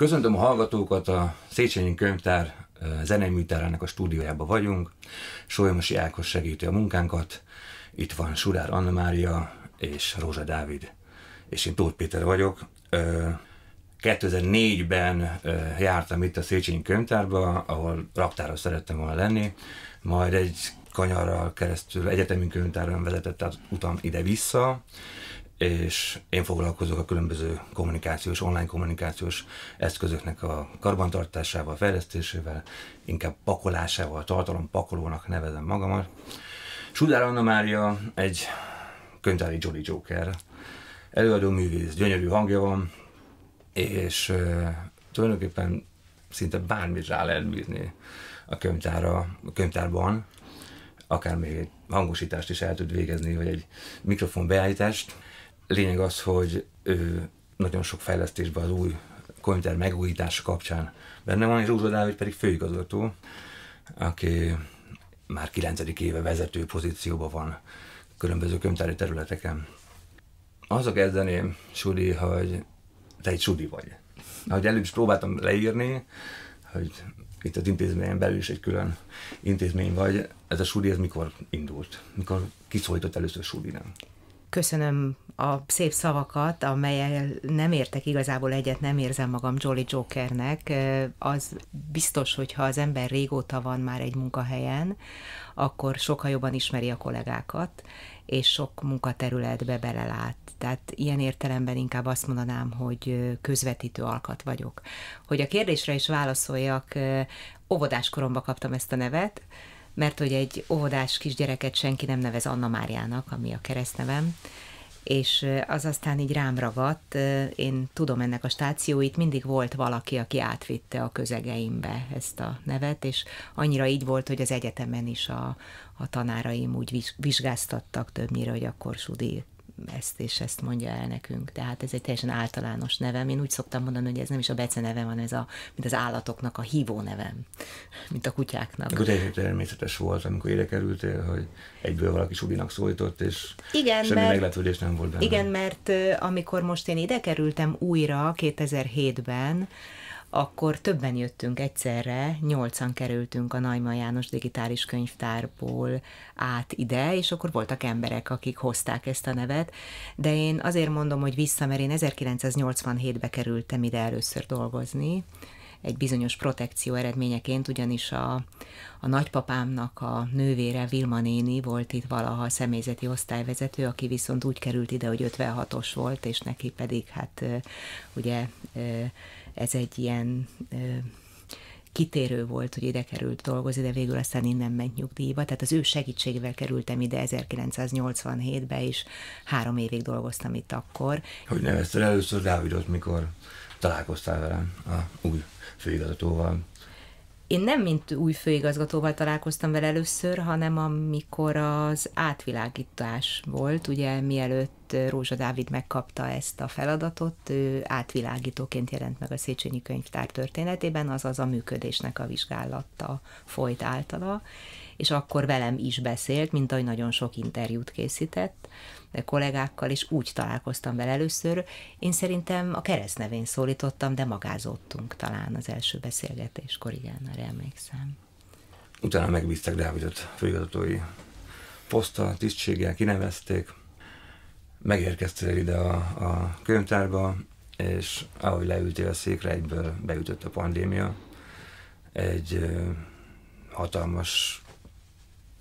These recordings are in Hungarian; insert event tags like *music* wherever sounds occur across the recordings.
Köszöntöm a hallgatókat, a Széchenyi Könyvtár zeneműtárának a stúdiójában vagyunk. Solyomosi Ákos segíti a munkánkat. Itt van Surár Anna Mária és Rózsa Dávid. És én Tóth Péter vagyok. 2004-ben jártam itt a Széchenyi Könyvtárba, ahol raktáros szerettem volna lenni, majd egy kanyarral keresztül egyetemi könyvtáron vezetett át utam ide-vissza, és én foglalkozok a különböző kommunikációs, online kommunikációs eszközöknek a karbantartásával, fejlesztésével, inkább pakolásával, tartalom pakolónak nevezem magamat. Sudár Anna Mária egy könyvtári Jolly Joker, előadó művész, gyönyörű hangja van, és uh, tulajdonképpen szinte bármit rá lehet bízni a, könyvtára, a könyvtárban, akár még egy hangosítást is el tud végezni, vagy egy mikrofon beállítást. Lényeg az, hogy ő nagyon sok fejlesztésben az új komputer megújítása kapcsán benne van, és Rózsa Dávid pedig főigazgató, aki már 9. éve vezető pozícióban van különböző könyvtári területeken. a kezdeném, Sudi, hogy te egy Sudi vagy. Ahogy előbb is próbáltam leírni, hogy itt az intézményen belül is egy külön intézmény vagy. Ez a Sudi, ez mikor indult? Mikor kiszólított először nem? köszönöm a szép szavakat, amelyel nem értek igazából egyet, nem érzem magam Jolly Jokernek, az biztos, hogy ha az ember régóta van már egy munkahelyen, akkor sokkal jobban ismeri a kollégákat, és sok munkaterületbe belelát. Tehát ilyen értelemben inkább azt mondanám, hogy közvetítő alkat vagyok. Hogy a kérdésre is válaszoljak, óvodáskoromban kaptam ezt a nevet, mert hogy egy óvodás kisgyereket senki nem nevez Anna Máriának, ami a keresztnevem, és az aztán így rám ragadt, én tudom ennek a stációit, mindig volt valaki, aki átvitte a közegeimbe ezt a nevet, és annyira így volt, hogy az egyetemen is a, a tanáraim úgy vizsgáztattak többnyire, hogy akkor Sudi ezt és ezt mondja el nekünk. Tehát ez egy teljesen általános nevem. Én úgy szoktam mondani, hogy ez nem is a bece nevem, hanem ez a, mint az állatoknak a hívó nevem, mint a kutyáknak. Akkor teljesen természetes volt, amikor ide kerültél, hogy egyből valaki Subinak szólított, és igen, semmi mert, meglepődés nem volt benne. Igen, mert amikor most én ide kerültem újra 2007-ben, akkor többen jöttünk egyszerre, nyolcan kerültünk a Naima János digitális könyvtárból át ide, és akkor voltak emberek, akik hozták ezt a nevet, de én azért mondom, hogy vissza, mert én 1987-be kerültem ide először dolgozni, egy bizonyos protekció eredményeként, ugyanis a, a nagypapámnak a nővére Vilma néni volt itt valaha a személyzeti osztályvezető, aki viszont úgy került ide, hogy 56-os volt, és neki pedig hát ugye ez egy ilyen ö, kitérő volt, hogy ide került dolgozni, de végül aztán innen ment nyugdíjba. Tehát az ő segítségével kerültem ide 1987-be, és három évig dolgoztam itt akkor. Hogy nevezte először Dávidot, mikor találkoztál velem a új főigazgatóval? Én nem mint új főigazgatóval találkoztam vele először, hanem amikor az átvilágítás volt, ugye mielőtt Eh, Rózsa Dávid megkapta ezt a feladatot, ő átvilágítóként jelent meg a Széchenyi Könyvtár történetében, azaz a működésnek a vizsgálata folyt általa, és akkor velem is beszélt, mint ahogy nagyon sok interjút készített eh, kollégákkal, és úgy találkoztam vele először. Én szerintem a keresztnevén szólítottam, de magázottunk talán az első beszélgetéskor, igen, arra emlékszem. Utána megbíztak Dávidot főigazgatói poszta, tisztséggel kinevezték, megérkeztél ide a, a könyvtárba, és ahogy leültél a székre, egyből beütött a pandémia. Egy ö, hatalmas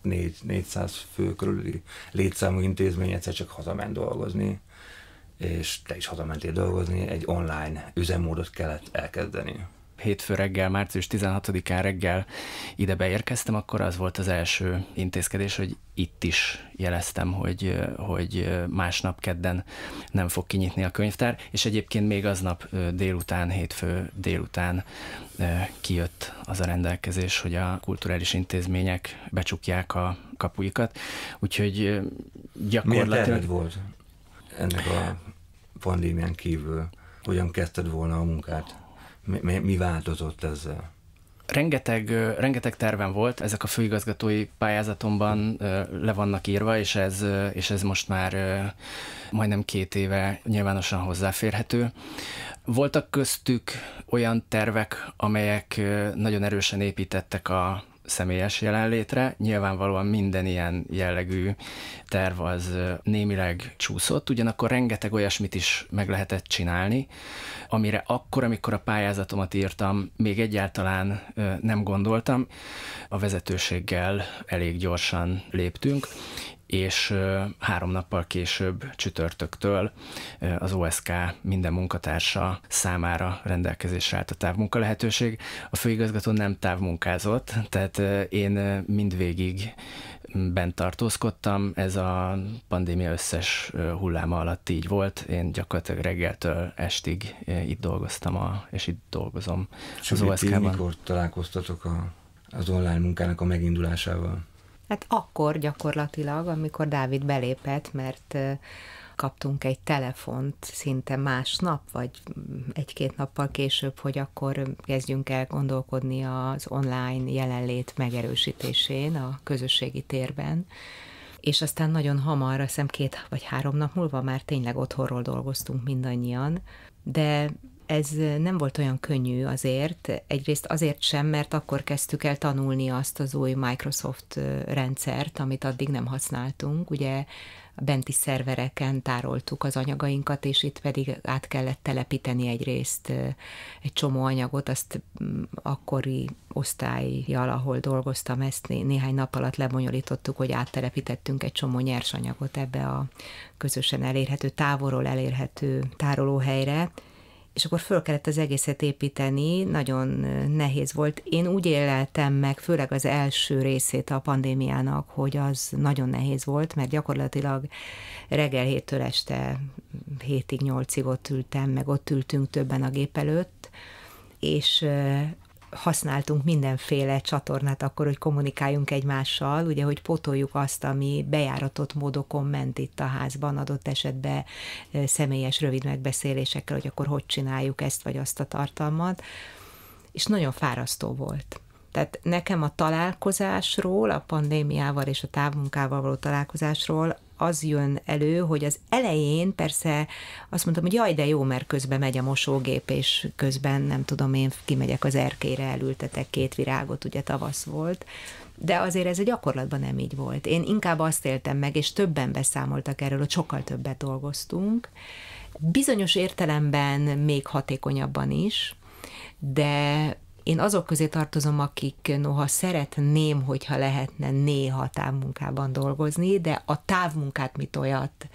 400 fő körüli létszámú intézmény egyszer csak hazament dolgozni, és te is hazamentél dolgozni, egy online üzemmódot kellett elkezdeni hétfő reggel, március 16-án reggel ide beérkeztem, akkor az volt az első intézkedés, hogy itt is jeleztem, hogy, hogy másnap kedden nem fog kinyitni a könyvtár, és egyébként még aznap délután, hétfő délután kijött az a rendelkezés, hogy a kulturális intézmények becsukják a kapuikat, úgyhogy gyakorlatilag... volt ennek a pandémián kívül? Hogyan kezdted volna a munkát? Mi, mi, mi változott ezzel? Rengeteg, rengeteg terven volt, ezek a főigazgatói pályázatomban le vannak írva, és ez, és ez most már majdnem két éve nyilvánosan hozzáférhető. Voltak köztük olyan tervek, amelyek nagyon erősen építettek a személyes jelenlétre. Nyilvánvalóan minden ilyen jellegű terv az némileg csúszott, ugyanakkor rengeteg olyasmit is meg lehetett csinálni, amire akkor, amikor a pályázatomat írtam, még egyáltalán nem gondoltam. A vezetőséggel elég gyorsan léptünk, és három nappal később csütörtöktől az OSK minden munkatársa számára rendelkezésre állt a távmunka lehetőség. A főigazgató nem távmunkázott, tehát én mindvégig bent tartózkodtam, ez a pandémia összes hulláma alatt így volt, én gyakorlatilag reggeltől estig itt dolgoztam, a, és itt dolgozom Csak az OSK-ban. mikor találkoztatok a, az online munkának a megindulásával? Hát akkor gyakorlatilag, amikor Dávid belépett, mert kaptunk egy telefont szinte másnap, vagy egy-két nappal később, hogy akkor kezdjünk el gondolkodni az online jelenlét megerősítésén a közösségi térben. És aztán nagyon hamar, azt hiszem két vagy három nap múlva már tényleg otthonról dolgoztunk mindannyian, de ez nem volt olyan könnyű azért, egyrészt azért sem, mert akkor kezdtük el tanulni azt az új Microsoft rendszert, amit addig nem használtunk, ugye a benti szervereken tároltuk az anyagainkat, és itt pedig át kellett telepíteni egyrészt egy csomó anyagot, azt mm, akkori osztályjal, ahol dolgoztam, ezt néhány nap alatt lebonyolítottuk, hogy áttelepítettünk egy csomó nyersanyagot ebbe a közösen elérhető, távolról elérhető tárolóhelyre, és akkor föl kellett az egészet építeni, nagyon nehéz volt. Én úgy éleltem meg, főleg az első részét a pandémiának, hogy az nagyon nehéz volt, mert gyakorlatilag reggel héttől este hétig, nyolcig ott ültem, meg ott ültünk többen a gép előtt, és használtunk mindenféle csatornát akkor, hogy kommunikáljunk egymással, ugye, hogy potoljuk azt, ami bejáratott módokon ment itt a házban, adott esetben személyes rövid megbeszélésekkel, hogy akkor hogy csináljuk ezt vagy azt a tartalmat, és nagyon fárasztó volt. Tehát nekem a találkozásról, a pandémiával és a távmunkával való találkozásról az jön elő, hogy az elején persze azt mondtam, hogy jaj, de jó, mert közben megy a mosógép, és közben nem tudom, én kimegyek az erkére, elültetek két virágot, ugye tavasz volt, de azért ez a gyakorlatban nem így volt. Én inkább azt éltem meg, és többen beszámoltak erről, hogy sokkal többet dolgoztunk, bizonyos értelemben még hatékonyabban is, de én azok közé tartozom, akik noha szeretném, hogyha lehetne néha távmunkában dolgozni, de a távmunkát, mit olyat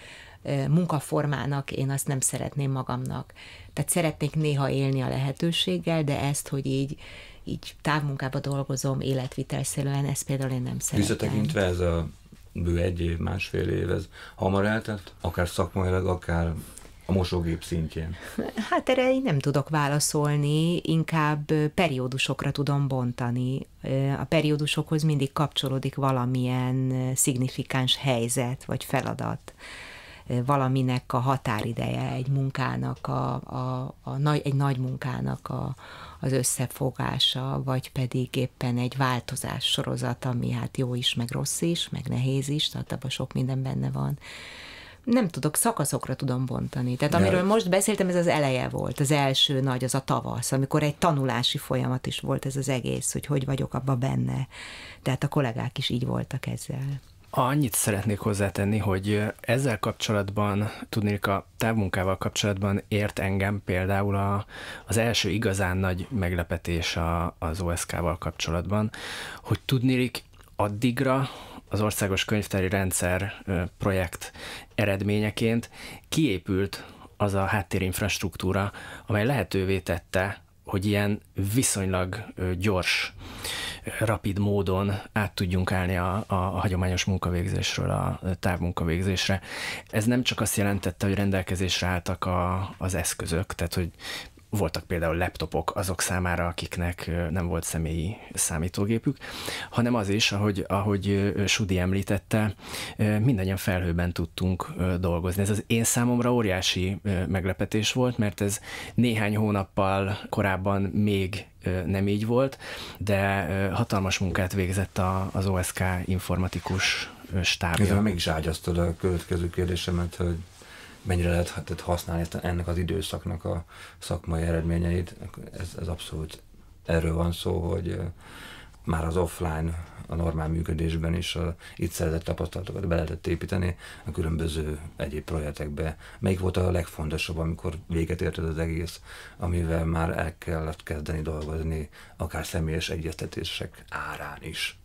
munkaformának, én azt nem szeretném magamnak. Tehát szeretnék néha élni a lehetőséggel, de ezt, hogy így így távmunkába dolgozom életvitelszerűen, ezt például én nem szeretem. Visszatekintve ez a bő egy év, másfél év, ez hamar eltelt, akár szakmailag, akár a mosógép szintjén? Hát erre én nem tudok válaszolni, inkább periódusokra tudom bontani. A periódusokhoz mindig kapcsolódik valamilyen szignifikáns helyzet vagy feladat valaminek a határideje, egy munkának, a, a, a nagy, egy nagy munkának a, az összefogása, vagy pedig éppen egy változás sorozat, ami hát jó is, meg rossz is, meg nehéz is, tehát abban sok minden benne van nem tudok, szakaszokra tudom bontani. Tehát amiről ja. most beszéltem, ez az eleje volt, az első nagy, az a tavasz, amikor egy tanulási folyamat is volt ez az egész, hogy hogy vagyok abba benne. Tehát a kollégák is így voltak ezzel. Annyit szeretnék hozzátenni, hogy ezzel kapcsolatban, tudnék a távmunkával kapcsolatban ért engem például a, az első igazán nagy meglepetés a, az OSK-val kapcsolatban, hogy tudnélik addigra, az Országos Könyvtári Rendszer projekt eredményeként kiépült az a háttérinfrastruktúra, amely lehetővé tette, hogy ilyen viszonylag gyors, rapid módon át tudjunk állni a, a, a hagyományos munkavégzésről a távmunkavégzésre. Ez nem csak azt jelentette, hogy rendelkezésre álltak a, az eszközök, tehát hogy voltak például laptopok azok számára, akiknek nem volt személyi számítógépük, hanem az is, ahogy, ahogy Sudi említette, mindannyian felhőben tudtunk dolgozni. Ez az én számomra óriási meglepetés volt, mert ez néhány hónappal korábban még nem így volt, de hatalmas munkát végzett az OSK informatikus stábja. meg is ágyasztod a következő kérdésemet, hogy mennyire lehet hát, tehát használni ennek az időszaknak a szakmai eredményeit, ez, ez abszolút erről van szó, hogy már az offline, a normál működésben is a itt szerzett tapasztalatokat be lehetett építeni a különböző egyéb projektekbe. Melyik volt a legfontosabb, amikor véget ért az egész, amivel már el kellett kezdeni dolgozni, akár személyes egyeztetések árán is?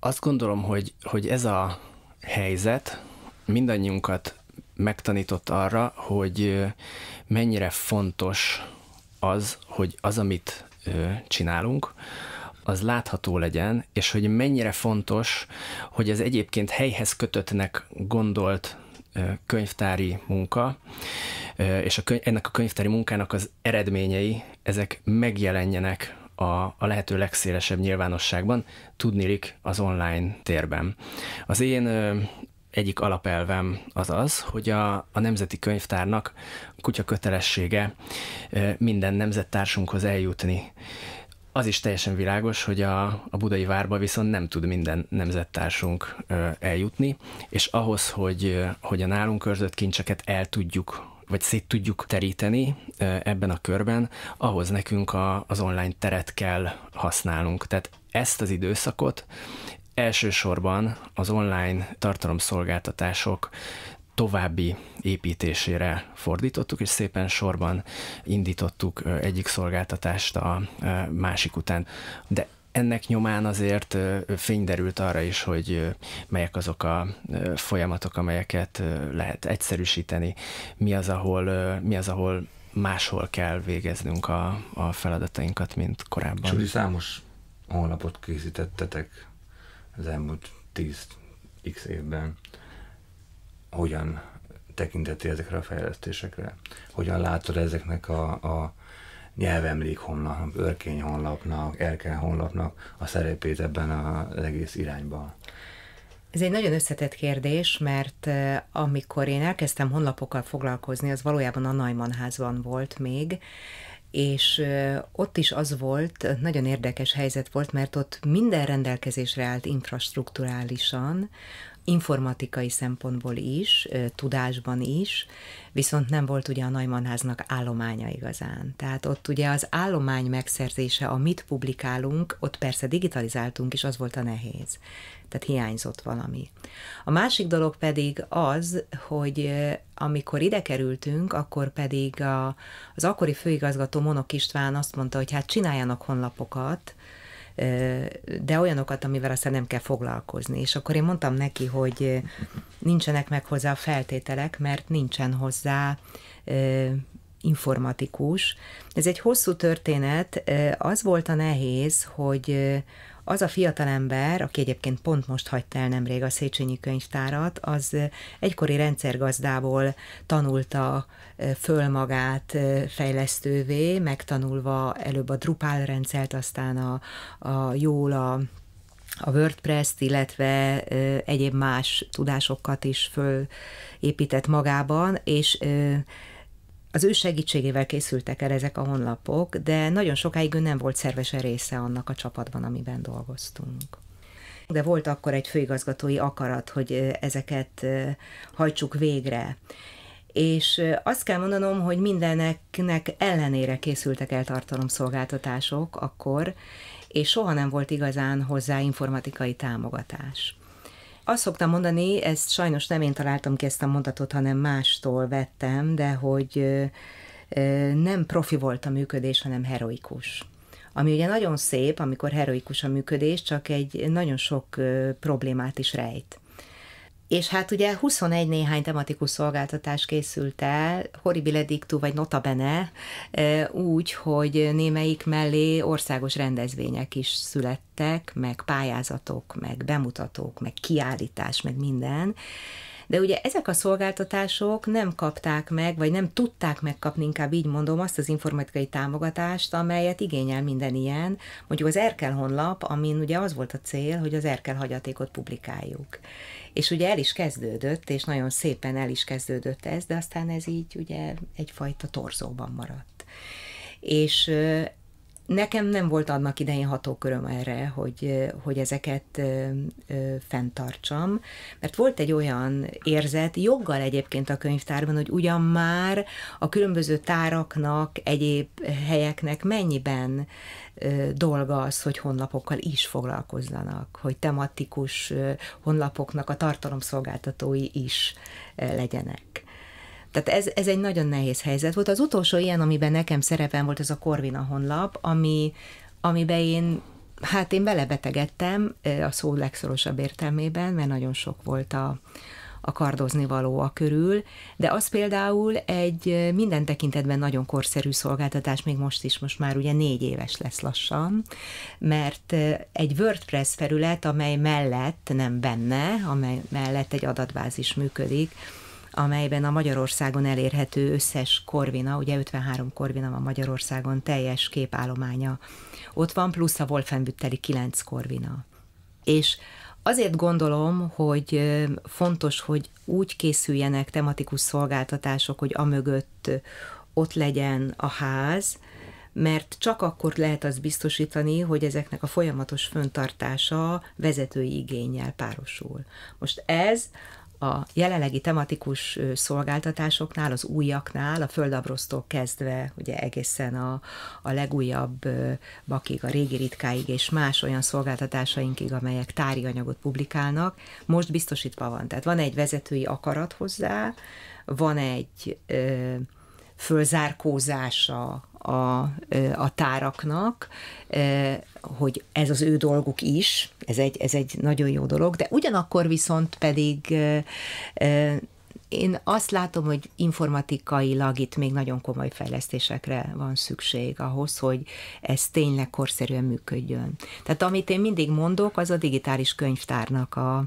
Azt gondolom, hogy, hogy ez a helyzet mindannyiunkat megtanított arra, hogy mennyire fontos az, hogy az, amit csinálunk, az látható legyen, és hogy mennyire fontos, hogy az egyébként helyhez kötöttnek gondolt könyvtári munka, és a könyv, ennek a könyvtári munkának az eredményei, ezek megjelenjenek a, a lehető legszélesebb nyilvánosságban, tudnilik az online térben. Az én egyik alapelvem az az, hogy a, a Nemzeti Könyvtárnak kutya kötelessége minden nemzettársunkhoz eljutni. Az is teljesen világos, hogy a, a budai várba viszont nem tud minden nemzettársunk eljutni, és ahhoz, hogy, hogy a nálunk körzött kincseket el tudjuk vagy szét tudjuk teríteni ebben a körben, ahhoz nekünk a, az online teret kell használnunk. Tehát ezt az időszakot elsősorban az online tartalomszolgáltatások további építésére fordítottuk, és szépen sorban indítottuk egyik szolgáltatást a másik után. De ennek nyomán azért fény derült arra is, hogy melyek azok a folyamatok, amelyeket lehet egyszerűsíteni, mi az, ahol, mi az, ahol máshol kell végeznünk a, a feladatainkat, mint korábban. Csuli, számos honlapot készítettetek az elmúlt 10x évben hogyan tekinteti ezekre a fejlesztésekre? Hogyan látod ezeknek a, a nyelvemlék honlapnak, örkény honlapnak, erkel honlapnak a szerepét ebben az egész irányban? Ez egy nagyon összetett kérdés, mert amikor én elkezdtem honlapokkal foglalkozni, az valójában a naiman házban volt még, és ott is az volt, nagyon érdekes helyzet volt, mert ott minden rendelkezésre állt infrastruktúrálisan, informatikai szempontból is, tudásban is, viszont nem volt ugye a Neumann állománya igazán. Tehát ott ugye az állomány megszerzése, amit publikálunk, ott persze digitalizáltunk, és az volt a nehéz. Tehát hiányzott valami. A másik dolog pedig az, hogy amikor ide kerültünk, akkor pedig a, az akkori főigazgató Monok István azt mondta, hogy hát csináljanak honlapokat, de olyanokat, amivel aztán nem kell foglalkozni. És akkor én mondtam neki, hogy nincsenek meg hozzá a feltételek, mert nincsen hozzá informatikus. Ez egy hosszú történet. Az volt a nehéz, hogy az a fiatalember, aki egyébként pont most hagyta el nemrég a Széchenyi könyvtárat, az egykori rendszergazdából tanulta föl magát fejlesztővé, megtanulva előbb a Drupal rendszert, aztán a, a jól a a WordPress-t, illetve ö, egyéb más tudásokat is fölépített magában, és ö, az ő segítségével készültek el ezek a honlapok, de nagyon sokáig ő nem volt szerves része annak a csapatban, amiben dolgoztunk. De volt akkor egy főigazgatói akarat, hogy ezeket hajtsuk végre. És azt kell mondanom, hogy mindeneknek ellenére készültek el tartalomszolgáltatások akkor, és soha nem volt igazán hozzá informatikai támogatás. Azt szoktam mondani, ezt sajnos nem én találtam ki ezt a mondatot, hanem mástól vettem, de hogy nem profi volt a működés, hanem heroikus. Ami ugye nagyon szép, amikor heroikus a működés, csak egy nagyon sok problémát is rejt. És hát ugye 21 néhány tematikus szolgáltatás készült el, Horribile Dictu vagy Notabene, úgy, hogy némelyik mellé országos rendezvények is születtek, meg pályázatok, meg bemutatók, meg kiállítás, meg minden. De ugye ezek a szolgáltatások nem kapták meg, vagy nem tudták megkapni, inkább így mondom, azt az informatikai támogatást, amelyet igényel minden ilyen. Mondjuk az Erkel honlap, amin ugye az volt a cél, hogy az Erkel hagyatékot publikáljuk. És ugye el is kezdődött, és nagyon szépen el is kezdődött ez, de aztán ez így ugye egyfajta torzóban maradt. És Nekem nem volt annak idején hatóköröm erre, hogy, hogy ezeket fenntartsam, mert volt egy olyan érzet, joggal egyébként a könyvtárban, hogy ugyan már a különböző táraknak, egyéb helyeknek mennyiben dolga az, hogy honlapokkal is foglalkozzanak, hogy tematikus honlapoknak a tartalomszolgáltatói is legyenek. Tehát ez, ez egy nagyon nehéz helyzet volt. Az utolsó ilyen, amiben nekem szerepem volt, ez a Corvina honlap, ami, amiben én, hát én belebetegedtem a szó legszorosabb értelmében, mert nagyon sok volt a, a kardozni való a körül, de az például egy minden tekintetben nagyon korszerű szolgáltatás, még most is, most már ugye négy éves lesz lassan, mert egy WordPress felület, amely mellett, nem benne, amely mellett egy adatbázis működik, amelyben a Magyarországon elérhető összes korvina, ugye 53 korvina van Magyarországon, teljes képállománya ott van, plusz a Wolfenbütteli 9 korvina. És Azért gondolom, hogy fontos, hogy úgy készüljenek tematikus szolgáltatások, hogy amögött ott legyen a ház, mert csak akkor lehet az biztosítani, hogy ezeknek a folyamatos föntartása vezetői igényel párosul. Most ez a jelenlegi tematikus szolgáltatásoknál, az újaknál, a földabrosztól kezdve ugye egészen a, a legújabb bakig, a régi ritkáig és más olyan szolgáltatásainkig, amelyek tári anyagot publikálnak, most biztosítva van. Tehát van egy vezetői akarat hozzá, van egy ö, fölzárkózása a, a táraknak, hogy ez az ő dolguk is, ez egy, ez egy nagyon jó dolog, de ugyanakkor viszont pedig én azt látom, hogy informatikailag itt még nagyon komoly fejlesztésekre van szükség ahhoz, hogy ez tényleg korszerűen működjön. Tehát amit én mindig mondok, az a digitális könyvtárnak a,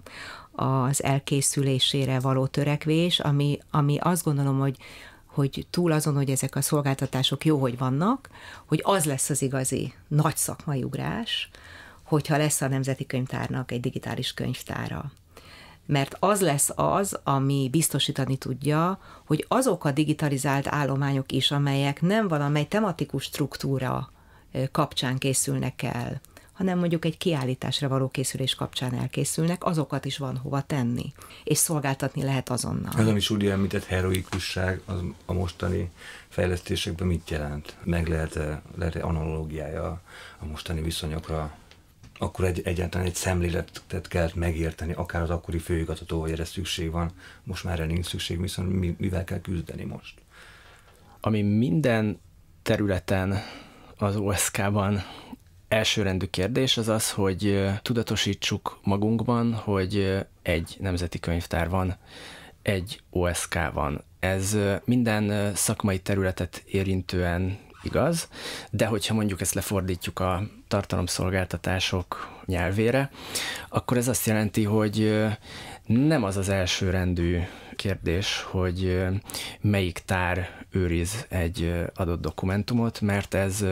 az elkészülésére való törekvés, ami, ami azt gondolom, hogy hogy túl azon, hogy ezek a szolgáltatások jó, hogy vannak, hogy az lesz az igazi nagy szakmai ugrás, hogyha lesz a Nemzeti Könyvtárnak egy digitális könyvtára. Mert az lesz az, ami biztosítani tudja, hogy azok a digitalizált állományok is, amelyek nem valamely tematikus struktúra kapcsán készülnek el, hanem mondjuk egy kiállításra való készülés kapcsán elkészülnek, azokat is van hova tenni, és szolgáltatni lehet azonnal. Az, ami Sudi említett heroikusság, az a mostani fejlesztésekben mit jelent? Meg lehet -e, lehet -e analógiája a mostani viszonyokra? Akkor egy, egyáltalán egy szemléletet kell megérteni, akár az akkori főigazgató, hogy erre szükség van, most már erre nincs szükség, viszont mi, mivel kell küzdeni most? Ami minden területen az OSK-ban elsőrendű kérdés az az, hogy tudatosítsuk magunkban, hogy egy nemzeti könyvtár van, egy OSK van. Ez minden szakmai területet érintően igaz, de hogyha mondjuk ezt lefordítjuk a tartalomszolgáltatások nyelvére, akkor ez azt jelenti, hogy nem az az első rendű kérdés, hogy melyik tár őriz egy adott dokumentumot, mert ez,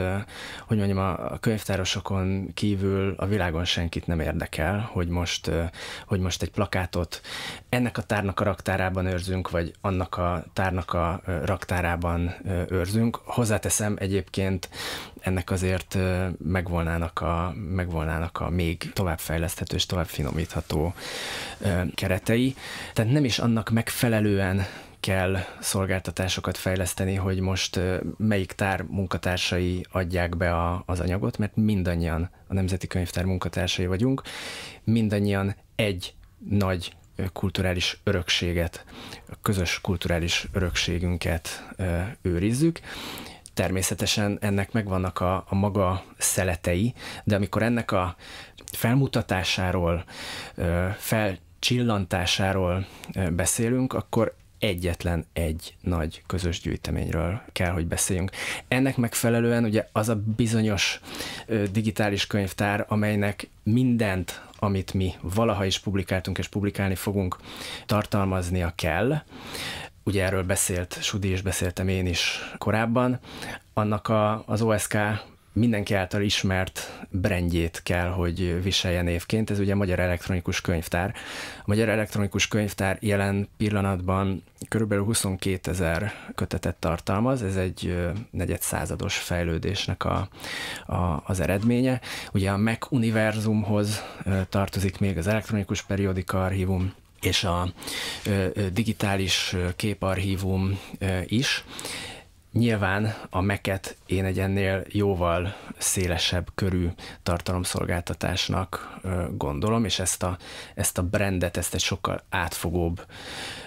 hogy mondjam, a könyvtárosokon kívül a világon senkit nem érdekel, hogy most, hogy most egy plakátot ennek a tárnak a raktárában őrzünk, vagy annak a tárnak a raktárában őrzünk. Hozzáteszem egyébként ennek azért megvolnának a, megvolnának a még továbbfejleszthető és tovább finomítható keretei. Tehát nem is annak megfelelően kell szolgáltatásokat fejleszteni, hogy most melyik tár munkatársai adják be a, az anyagot, mert mindannyian a Nemzeti Könyvtár munkatársai vagyunk, mindannyian egy nagy kulturális örökséget, közös kulturális örökségünket őrizzük, Természetesen ennek megvannak a, a maga szeletei, de amikor ennek a felmutatásáról, felcsillantásáról beszélünk, akkor egyetlen egy nagy közös gyűjteményről kell, hogy beszéljünk. Ennek megfelelően ugye az a bizonyos digitális könyvtár, amelynek mindent amit mi valaha is publikáltunk és publikálni fogunk, tartalmaznia kell. Ugye erről beszélt Sudi, és beszéltem én is korábban. Annak a, az OSK mindenki által ismert brendjét kell, hogy viseljen évként. Ez ugye a Magyar Elektronikus Könyvtár. A Magyar Elektronikus Könyvtár jelen pillanatban körülbelül 22 ezer kötetet tartalmaz, ez egy negyed százados fejlődésnek a, a, az eredménye. Ugye a Mac univerzumhoz tartozik még az elektronikus periódika archívum, és a digitális képarchívum is, Nyilván a meket én egy ennél jóval szélesebb körű tartalomszolgáltatásnak gondolom, és ezt a, ezt a brandet, ezt egy sokkal átfogóbb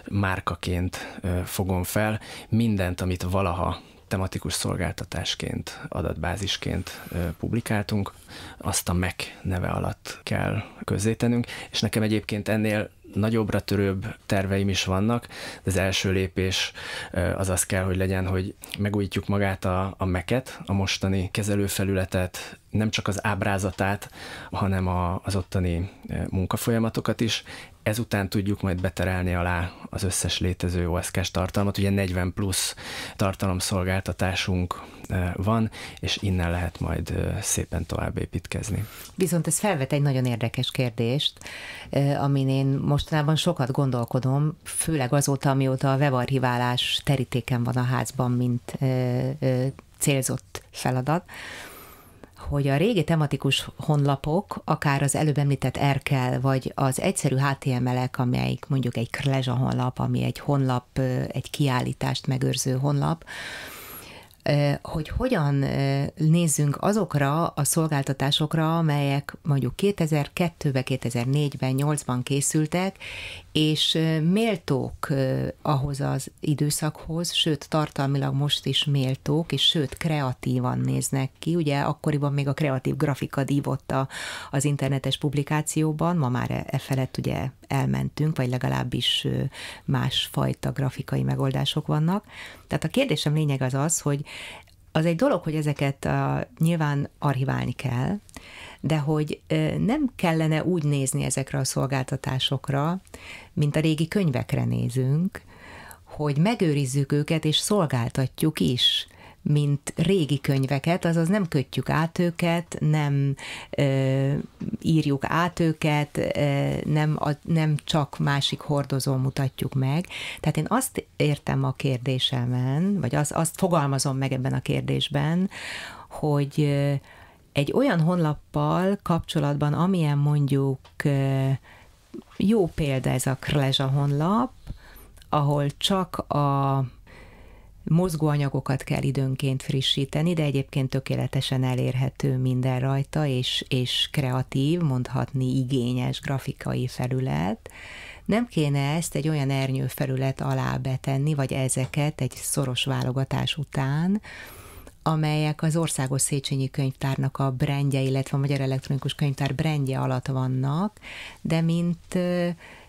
márkaként fogom fel. Mindent, amit valaha tematikus szolgáltatásként, adatbázisként publikáltunk, azt a MEC neve alatt kell közzétenünk, és nekem egyébként ennél nagyobbra törőbb terveim is vannak, az első lépés az az kell, hogy legyen, hogy megújítjuk magát a, a meket, a mostani kezelőfelületet, nem csak az ábrázatát, hanem a, az ottani munkafolyamatokat is, Ezután tudjuk majd beterelni alá az összes létező OSK-s tartalmat, ugye 40 plusz tartalomszolgáltatásunk e, van, és innen lehet majd e, szépen tovább építkezni. Viszont ez felvet egy nagyon érdekes kérdést, e, amin én mostanában sokat gondolkodom, főleg azóta, amióta a webarchiválás terítéken van a házban, mint célzott feladat hogy a régi tematikus honlapok, akár az előbb említett Erkel, vagy az egyszerű HTML-ek, amelyik mondjuk egy Klezsa honlap, ami egy honlap, egy kiállítást megőrző honlap, hogy hogyan nézzünk azokra a szolgáltatásokra, amelyek mondjuk 2002-ben, 2004-ben, 8-ban készültek, és méltók ahhoz az időszakhoz, sőt, tartalmilag most is méltók, és sőt, kreatívan néznek ki. Ugye akkoriban még a kreatív grafika dívotta az internetes publikációban, ma már e, e felett ugye elmentünk, vagy legalábbis másfajta grafikai megoldások vannak. Tehát a kérdésem lényeg az az, hogy az egy dolog, hogy ezeket a, nyilván archiválni kell, de hogy nem kellene úgy nézni ezekre a szolgáltatásokra, mint a régi könyvekre nézünk, hogy megőrizzük őket és szolgáltatjuk is mint régi könyveket, azaz nem kötjük át őket, nem ö, írjuk át őket, ö, nem, a, nem csak másik hordozó mutatjuk meg. Tehát én azt értem a kérdésemen, vagy az, azt fogalmazom meg ebben a kérdésben, hogy egy olyan honlappal kapcsolatban, amilyen mondjuk ö, jó példa ez a Krlezsa honlap, ahol csak a Mozgóanyagokat kell időnként frissíteni, de egyébként tökéletesen elérhető minden rajta, és, és kreatív, mondhatni igényes grafikai felület. Nem kéne ezt egy olyan ernyő felület alá betenni, vagy ezeket egy szoros válogatás után, amelyek az Országos Széchenyi Könyvtárnak a brendje, illetve a Magyar Elektronikus Könyvtár brendje alatt vannak, de mint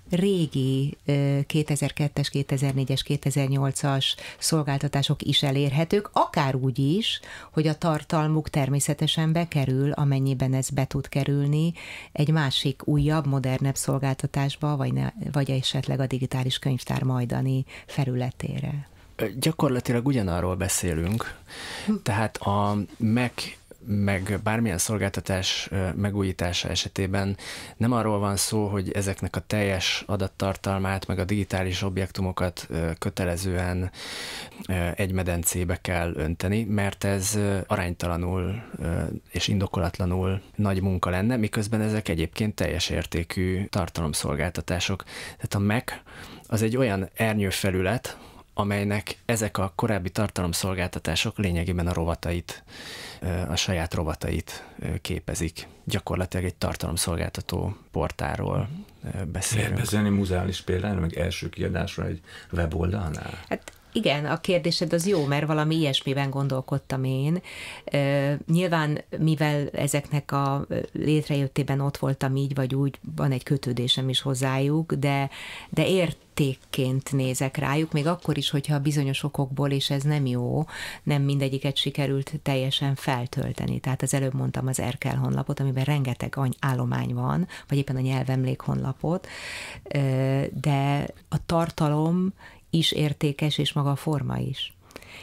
régi 2002-es, 2004-es, 2008-as szolgáltatások is elérhetők, akár úgy is, hogy a tartalmuk természetesen bekerül, amennyiben ez be tud kerülni, egy másik újabb, modernebb szolgáltatásba, vagy, ne, vagy esetleg a digitális könyvtár majdani felületére. Gyakorlatilag ugyanarról beszélünk, tehát a Mac meg bármilyen szolgáltatás megújítása esetében nem arról van szó, hogy ezeknek a teljes adattartalmát, meg a digitális objektumokat kötelezően egy medencébe kell önteni, mert ez aránytalanul és indokolatlanul nagy munka lenne, miközben ezek egyébként teljes értékű tartalomszolgáltatások. Tehát a Mac az egy olyan ernyőfelület, amelynek ezek a korábbi tartalomszolgáltatások lényegében a rovatait a saját rovatait képezik. Gyakorlatilag egy tartalomszolgáltató portáról beszélünk. Miért beszélni muzeális például, meg első kiadásra egy weboldalnál? Hát igen, a kérdésed az jó, mert valami ilyesmiben gondolkodtam én. Nyilván, mivel ezeknek a létrejöttében ott voltam így vagy úgy, van egy kötődésem is hozzájuk, de, de ért értékként nézek rájuk, még akkor is, hogyha bizonyos okokból, és ez nem jó, nem mindegyiket sikerült teljesen feltölteni. Tehát az előbb mondtam az Erkel honlapot, amiben rengeteg állomány van, vagy éppen a nyelvemlék honlapot, de a tartalom is értékes, és maga a forma is.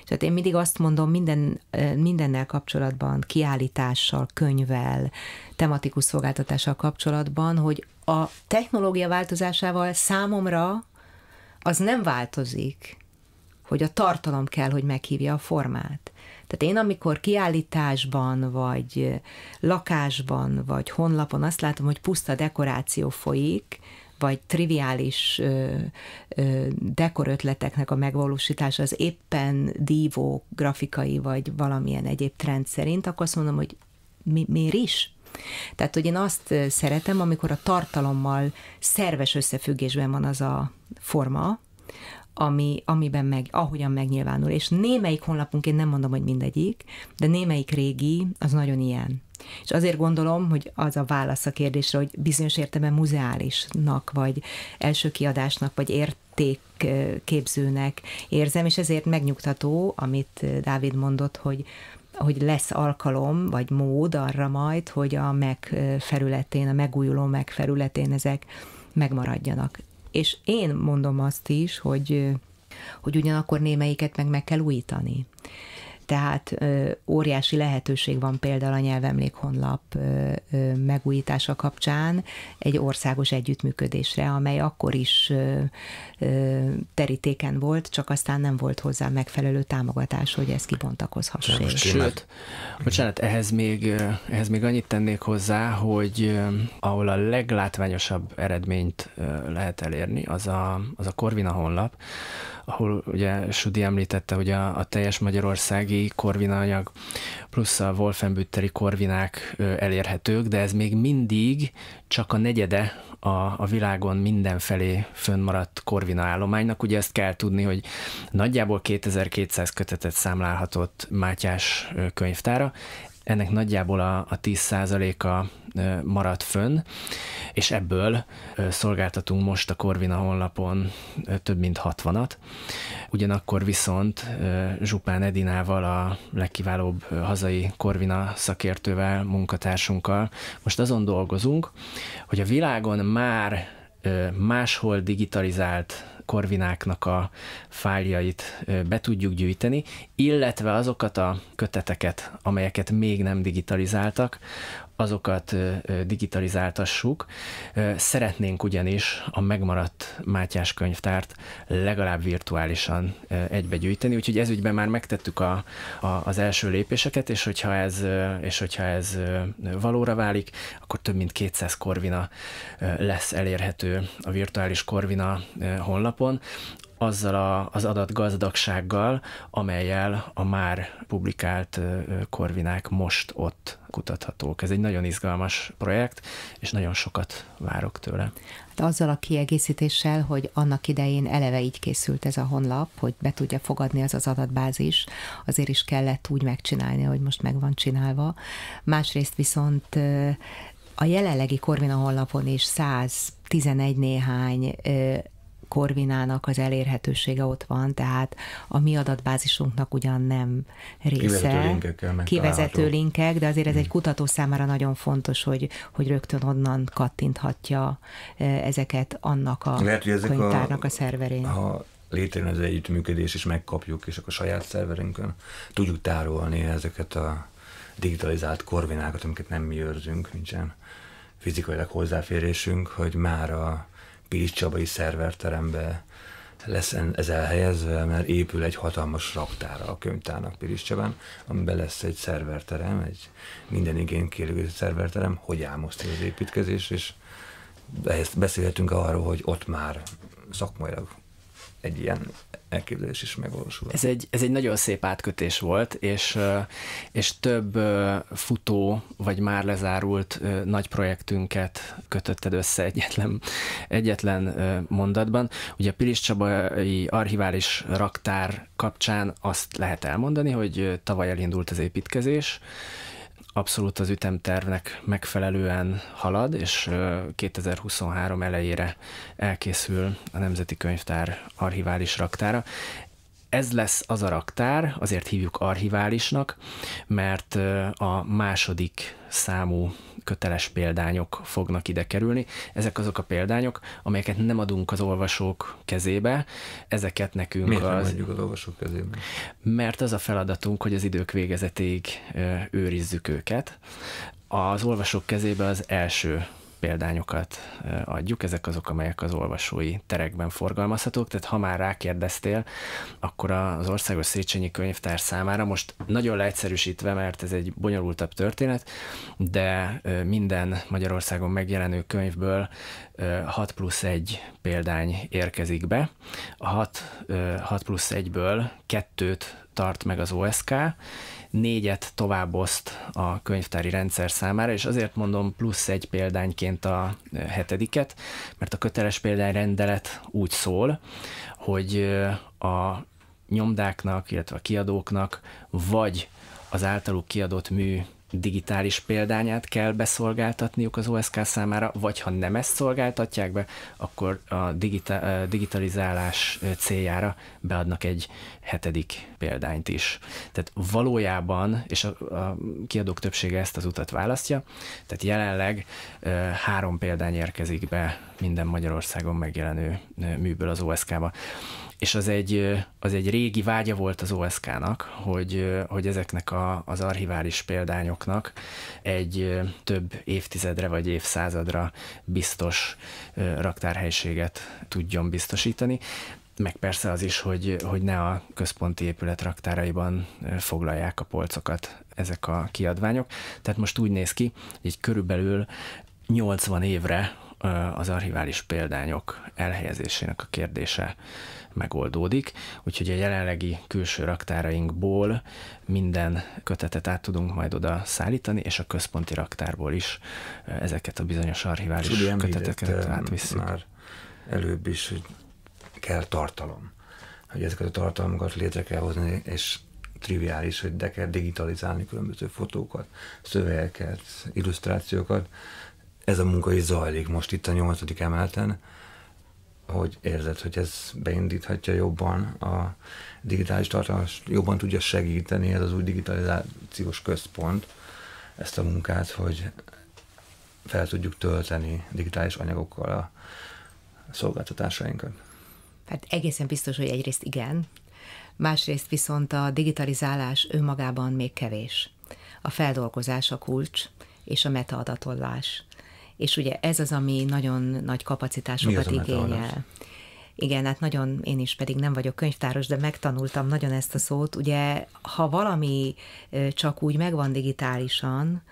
Tehát én mindig azt mondom minden, mindennel kapcsolatban, kiállítással, könyvel, tematikus szolgáltatással kapcsolatban, hogy a technológia változásával számomra az nem változik, hogy a tartalom kell, hogy meghívja a formát. Tehát én, amikor kiállításban, vagy lakásban, vagy honlapon azt látom, hogy puszta dekoráció folyik, vagy triviális ö, ö, dekorötleteknek a megvalósítása az éppen dívó grafikai, vagy valamilyen egyéb trend szerint, akkor azt mondom, hogy mi, miért is? Tehát, hogy én azt szeretem, amikor a tartalommal szerves összefüggésben van az a forma, ami, amiben meg, ahogyan megnyilvánul. És némelyik honlapunk, én nem mondom, hogy mindegyik, de némelyik régi, az nagyon ilyen. És azért gondolom, hogy az a válasz a kérdésre, hogy bizonyos értelme muzeálisnak, vagy első kiadásnak, vagy értékképzőnek érzem, és ezért megnyugtató, amit Dávid mondott, hogy hogy lesz alkalom, vagy mód arra majd, hogy a megfelületén, a megújuló megfelületén ezek megmaradjanak. És én mondom azt is, hogy, hogy ugyanakkor némelyiket meg meg kell újítani tehát óriási lehetőség van például a nyelvemlék honlap megújítása kapcsán egy országos együttműködésre, amely akkor is terítéken volt, csak aztán nem volt hozzá megfelelő támogatás, hogy ez kibontakozhasson. Sőt, bocsánat, ehhez még, ehhez még annyit tennék hozzá, hogy ahol a leglátványosabb eredményt lehet elérni, az a, az a Corvina honlap, ahol ugye Sudi említette, hogy a, a teljes magyarországi korvinanyag plusz a Wolfenbütteri korvinák elérhetők, de ez még mindig csak a negyede a, a világon mindenfelé fönnmaradt korvina állománynak. Ugye ezt kell tudni, hogy nagyjából 2200 kötetet számlálhatott Mátyás könyvtára ennek nagyjából a, a 10%-a maradt fönn, és ebből szolgáltatunk most a Corvina honlapon több mint 60-at. Ugyanakkor viszont Zsupán Edinával, a legkiválóbb hazai Corvina szakértővel, munkatársunkkal most azon dolgozunk, hogy a világon már máshol digitalizált korvináknak a fájljait be tudjuk gyűjteni, illetve azokat a köteteket, amelyeket még nem digitalizáltak, azokat digitalizáltassuk. Szeretnénk ugyanis a megmaradt Mátyás könyvtárt legalább virtuálisan egybegyűjteni, úgyhogy ezügyben már megtettük a, a, az első lépéseket, és hogyha, ez, és hogyha ez valóra válik, akkor több mint 200 korvina lesz elérhető a virtuális korvina honlapon, azzal a, az adatgazdagsággal, amelyel a már publikált korvinák most ott kutathatók. Ez egy nagyon izgalmas projekt, és nagyon sokat várok tőle. Hát azzal a kiegészítéssel, hogy annak idején eleve így készült ez a honlap, hogy be tudja fogadni az az adatbázis, azért is kellett úgy megcsinálni, hogy most meg van csinálva. Másrészt viszont a jelenlegi Korvina honlapon is 111 néhány Korvinának az elérhetősége ott van, tehát a mi adatbázisunknak ugyan nem része. Kivezető, kivezető linkek, de azért ez egy mm. kutató számára nagyon fontos, hogy, hogy rögtön onnan kattinthatja e, ezeket annak a Lehet, hogy ezek könyvtárnak a, a szerverén. A létrejön az együttműködés, és megkapjuk, és akkor a saját szerverünkön tudjuk tárolni ezeket a digitalizált korvinákat, amiket nem mi őrzünk, nincsen fizikailag hozzáférésünk, hogy már a Pécs Csabai szerverterembe lesz ez elhelyezve, mert épül egy hatalmas raktára a könyvtárnak Csabán, amiben lesz egy szerverterem, egy minden igénykérő szerverterem, hogy áll most az építkezés, és beszélhetünk arról, hogy ott már szakmailag egy ilyen elképzelés is megvalósul. Ez egy, ez egy nagyon szép átkötés volt, és, és több futó, vagy már lezárult nagy projektünket kötötted össze egyetlen, egyetlen mondatban. Ugye a Pilis Csabai archivális raktár kapcsán azt lehet elmondani, hogy tavaly elindult az építkezés, abszolút az ütemtervnek megfelelően halad, és 2023 elejére elkészül a Nemzeti Könyvtár archivális raktára ez lesz az a raktár, azért hívjuk archiválisnak, mert a második számú köteles példányok fognak ide kerülni. Ezek azok a példányok, amelyeket nem adunk az olvasók kezébe, ezeket nekünk Miért az... Miért adjuk az olvasók kezébe? Mert az a feladatunk, hogy az idők végezetéig őrizzük őket. Az olvasók kezébe az első példányokat eh, adjuk, ezek azok, amelyek az olvasói terekben forgalmazhatók, tehát ha már rákérdeztél, akkor az Országos Széchenyi Könyvtár számára most nagyon leegyszerűsítve, mert ez egy bonyolultabb történet, de eh, minden Magyarországon megjelenő könyvből 6 eh, plusz 1 példány érkezik be. A 6, 6 plusz 1-ből kettőt tart meg az OSK, négyet továbboszt a könyvtári rendszer számára, és azért mondom plusz egy példányként a hetediket, mert a köteles példányrendelet úgy szól, hogy a nyomdáknak, illetve a kiadóknak vagy az általuk kiadott mű digitális példányát kell beszolgáltatniuk az OSK számára, vagy ha nem ezt szolgáltatják be, akkor a digita- digitalizálás céljára beadnak egy hetedik példányt is. Tehát valójában, és a, a kiadók többsége ezt az utat választja, tehát jelenleg e, három példány érkezik be minden Magyarországon megjelenő műből az OSK-ba és az egy, az egy régi vágya volt az OSK-nak, hogy, hogy ezeknek a, az archivális példányoknak egy több évtizedre vagy évszázadra biztos raktárhelységet tudjon biztosítani meg persze az is, hogy, hogy ne a központi épület raktáraiban foglalják a polcokat ezek a kiadványok. Tehát most úgy néz ki, hogy körülbelül 80 évre az archivális példányok elhelyezésének a kérdése megoldódik. Úgyhogy a jelenlegi külső raktárainkból minden kötetet át tudunk majd oda szállítani, és a központi raktárból is eh, ezeket a bizonyos archivális köteteket eh, átviszünk. Már előbb is, hogy kell tartalom. Hogy ezeket a tartalmakat létre kell hozni, és triviális, hogy de kell digitalizálni különböző fotókat, szövegeket, illusztrációkat. Ez a munka is zajlik most itt a nyolcadik emelten, hogy érzed, hogy ez beindíthatja jobban a digitális tartalmas, jobban tudja segíteni ez az új digitalizációs központ ezt a munkát, hogy fel tudjuk tölteni digitális anyagokkal a szolgáltatásainkat? Hát egészen biztos, hogy egyrészt igen, másrészt viszont a digitalizálás önmagában még kevés. A feldolgozás a kulcs, és a metaadatollás és ugye ez az, ami nagyon nagy kapacitásokat Mi az, igényel. Igen, hát nagyon, én is pedig nem vagyok könyvtáros, de megtanultam nagyon ezt a szót. Ugye, ha valami csak úgy megvan digitálisan,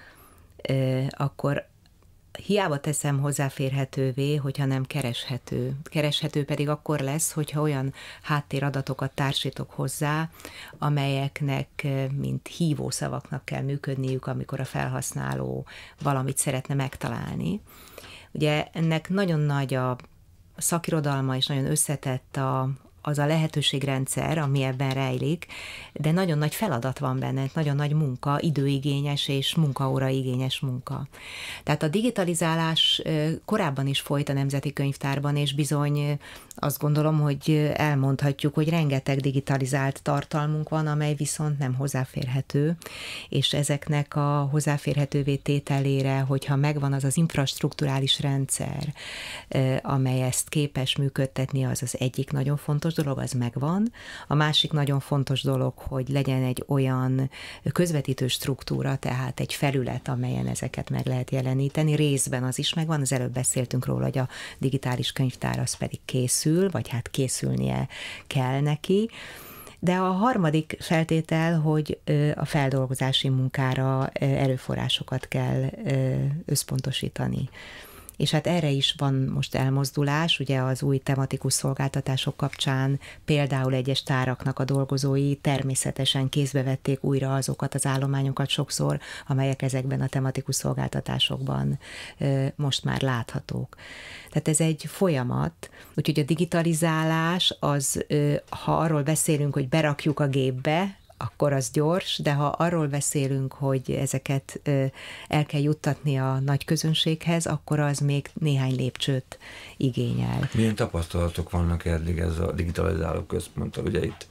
akkor hiába teszem hozzáférhetővé, hogyha nem kereshető. Kereshető pedig akkor lesz, hogyha olyan háttéradatokat társítok hozzá, amelyeknek mint hívószavaknak kell működniük, amikor a felhasználó valamit szeretne megtalálni. Ugye ennek nagyon nagy a szakirodalma, és nagyon összetett a, az a lehetőségrendszer, ami ebben rejlik, de nagyon nagy feladat van benne, nagyon nagy munka, időigényes és munkaóraigényes munka. Tehát a digitalizálás korábban is folyt a Nemzeti Könyvtárban, és bizony azt gondolom, hogy elmondhatjuk, hogy rengeteg digitalizált tartalmunk van, amely viszont nem hozzáférhető, és ezeknek a hozzáférhetővé tételére, hogyha megvan az az infrastruktúrális rendszer, amely ezt képes működtetni, az az egyik nagyon fontos dolog, az megvan. A másik nagyon fontos dolog, hogy legyen egy olyan közvetítő struktúra, tehát egy felület, amelyen ezeket meg lehet jeleníteni. Részben az is megvan, az előbb beszéltünk róla, hogy a digitális könyvtár az pedig készül, készül, vagy hát készülnie kell neki. De a harmadik feltétel, hogy a feldolgozási munkára erőforrásokat kell összpontosítani és hát erre is van most elmozdulás, ugye az új tematikus szolgáltatások kapcsán például egyes táraknak a dolgozói természetesen kézbe vették újra azokat az állományokat sokszor, amelyek ezekben a tematikus szolgáltatásokban most már láthatók. Tehát ez egy folyamat, úgyhogy a digitalizálás az, ha arról beszélünk, hogy berakjuk a gépbe, akkor az gyors, de ha arról beszélünk, hogy ezeket el kell juttatni a nagy közönséghez, akkor az még néhány lépcsőt igényel. Milyen tapasztalatok vannak eddig ez a digitalizáló központtal? Ugye itt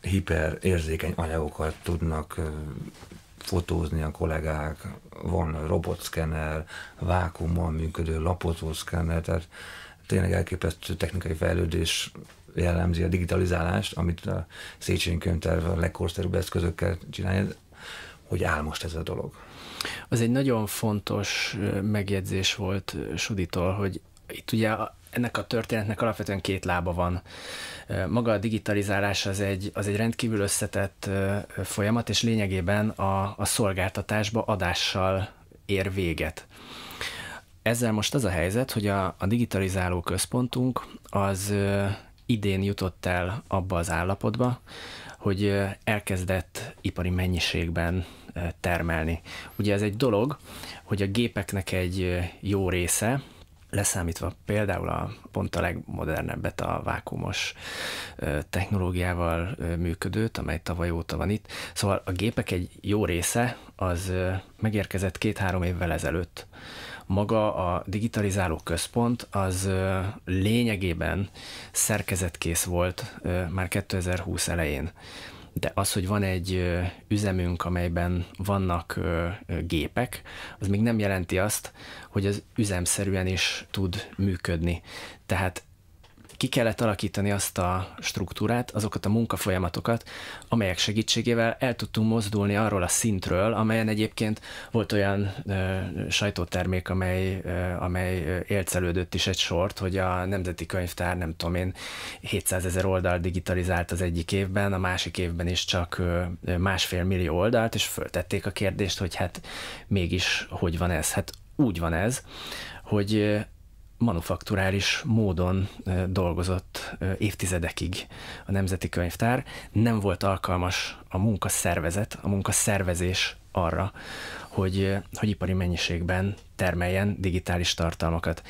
hiperérzékeny anyagokat tudnak fotózni a kollégák, van robotszkenner, vákummal működő lapozószkenner, tehát tényleg elképesztő technikai fejlődés jellemzi a digitalizálást, amit a Széchenyi könyvtár a legkorszerűbb eszközökkel csinálja, hogy áll most ez a dolog. Az egy nagyon fontos megjegyzés volt Suditól, hogy itt ugye ennek a történetnek alapvetően két lába van. Maga a digitalizálás az egy, az egy rendkívül összetett folyamat, és lényegében a, a szolgáltatásba adással ér véget. Ezzel most az a helyzet, hogy a, a digitalizáló központunk az idén jutott el abba az állapotba, hogy elkezdett ipari mennyiségben termelni. Ugye ez egy dolog, hogy a gépeknek egy jó része, leszámítva például a pont a legmodernebbet, a vákumos technológiával működőt, amely tavaly óta van itt. Szóval a gépek egy jó része az megérkezett két-három évvel ezelőtt maga a digitalizáló központ az lényegében szerkezetkész volt már 2020 elején. De az, hogy van egy üzemünk, amelyben vannak gépek, az még nem jelenti azt, hogy az üzemszerűen is tud működni. Tehát ki kellett alakítani azt a struktúrát, azokat a munkafolyamatokat, amelyek segítségével el tudtunk mozdulni arról a szintről, amelyen egyébként volt olyan ö, sajtótermék, amely, ö, amely élcelődött is egy sort, hogy a Nemzeti Könyvtár, nem tudom én, 700 ezer oldal digitalizált az egyik évben, a másik évben is csak ö, másfél millió oldalt, és föltették a kérdést, hogy hát mégis hogy van ez? Hát úgy van ez, hogy manufakturális módon dolgozott évtizedekig a Nemzeti Könyvtár. Nem volt alkalmas a munkaszervezet, a munkaszervezés arra, hogy, hogy ipari mennyiségben termeljen digitális tartalmakat.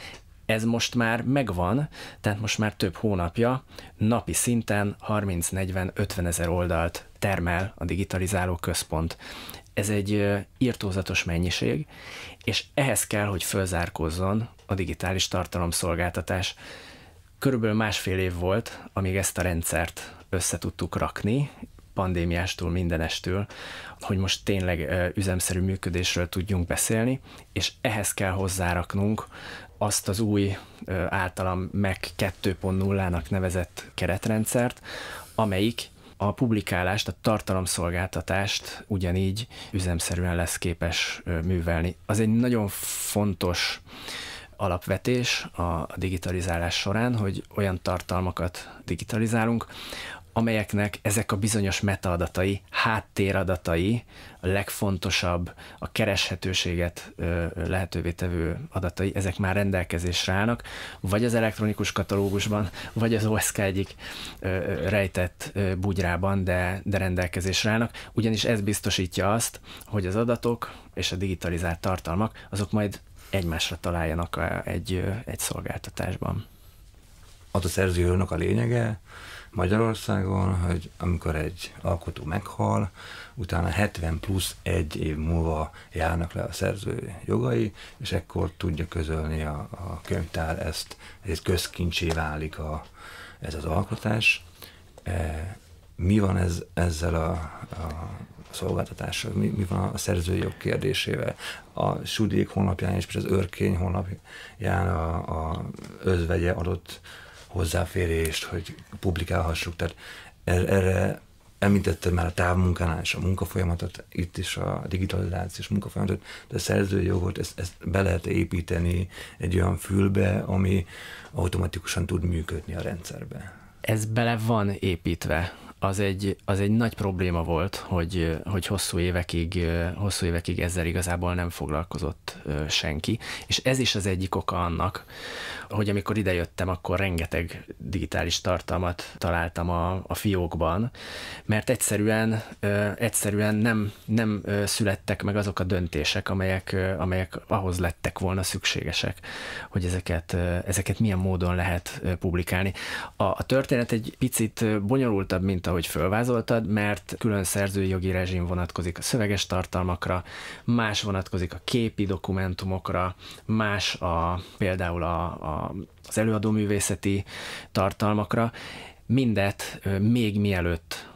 Ez most már megvan, tehát most már több hónapja napi szinten 30-40-50 ezer oldalt termel a digitalizáló központ. Ez egy írtózatos mennyiség, és ehhez kell, hogy fölzárkózzon a digitális tartalomszolgáltatás. Körülbelül másfél év volt, amíg ezt a rendszert össze tudtuk rakni, pandémiástól, mindenestől, hogy most tényleg üzemszerű működésről tudjunk beszélni, és ehhez kell hozzáraknunk azt az új általam meg 2.0-nak nevezett keretrendszert, amelyik a publikálást, a tartalomszolgáltatást ugyanígy üzemszerűen lesz képes művelni. Az egy nagyon fontos alapvetés a digitalizálás során, hogy olyan tartalmakat digitalizálunk, amelyeknek ezek a bizonyos metaadatai, háttéradatai, a legfontosabb, a kereshetőséget lehetővé tevő adatai, ezek már rendelkezésre állnak, vagy az elektronikus katalógusban, vagy az OSK egyik rejtett bugyrában, de, de rendelkezésre állnak, ugyanis ez biztosítja azt, hogy az adatok és a digitalizált tartalmak, azok majd egymásra találjanak egy, egy szolgáltatásban. Az a szerzőjönnek a lényege Magyarországon, hogy amikor egy alkotó meghal, utána 70 plusz egy év múlva járnak le a szerző jogai, és ekkor tudja közölni a, a könyvtár ezt, ez közkincsé válik a, ez az alkotás. E, mi van ez, ezzel a, a szolgáltatásra, mi, mi van a szerzői jog kérdésével. A Sudik honlapján és az Örkény honlapján a, a özvegye adott hozzáférést, hogy publikálhassuk. Tehát er, erre említettem már a távmunkánál és a munkafolyamatot, itt is a digitalizációs munkafolyamatot, de a szerzői jogot, ezt, ezt be lehet építeni egy olyan fülbe, ami automatikusan tud működni a rendszerbe. Ez bele van építve az egy, az egy nagy probléma volt, hogy, hogy hosszú, évekig, hosszú évekig ezzel igazából nem foglalkozott senki, és ez is az egyik oka annak, hogy amikor idejöttem, akkor rengeteg digitális tartalmat találtam a, a fiókban, mert egyszerűen, egyszerűen nem, nem születtek meg azok a döntések, amelyek, amelyek ahhoz lettek volna szükségesek, hogy ezeket, ezeket milyen módon lehet publikálni. A, a történet egy picit bonyolultabb, mint ahogy ahogy fölvázoltad, mert külön szerzői jogi rezsim vonatkozik a szöveges tartalmakra, más vonatkozik a képi dokumentumokra, más a, például a, a, az művészeti tartalmakra, mindet még mielőtt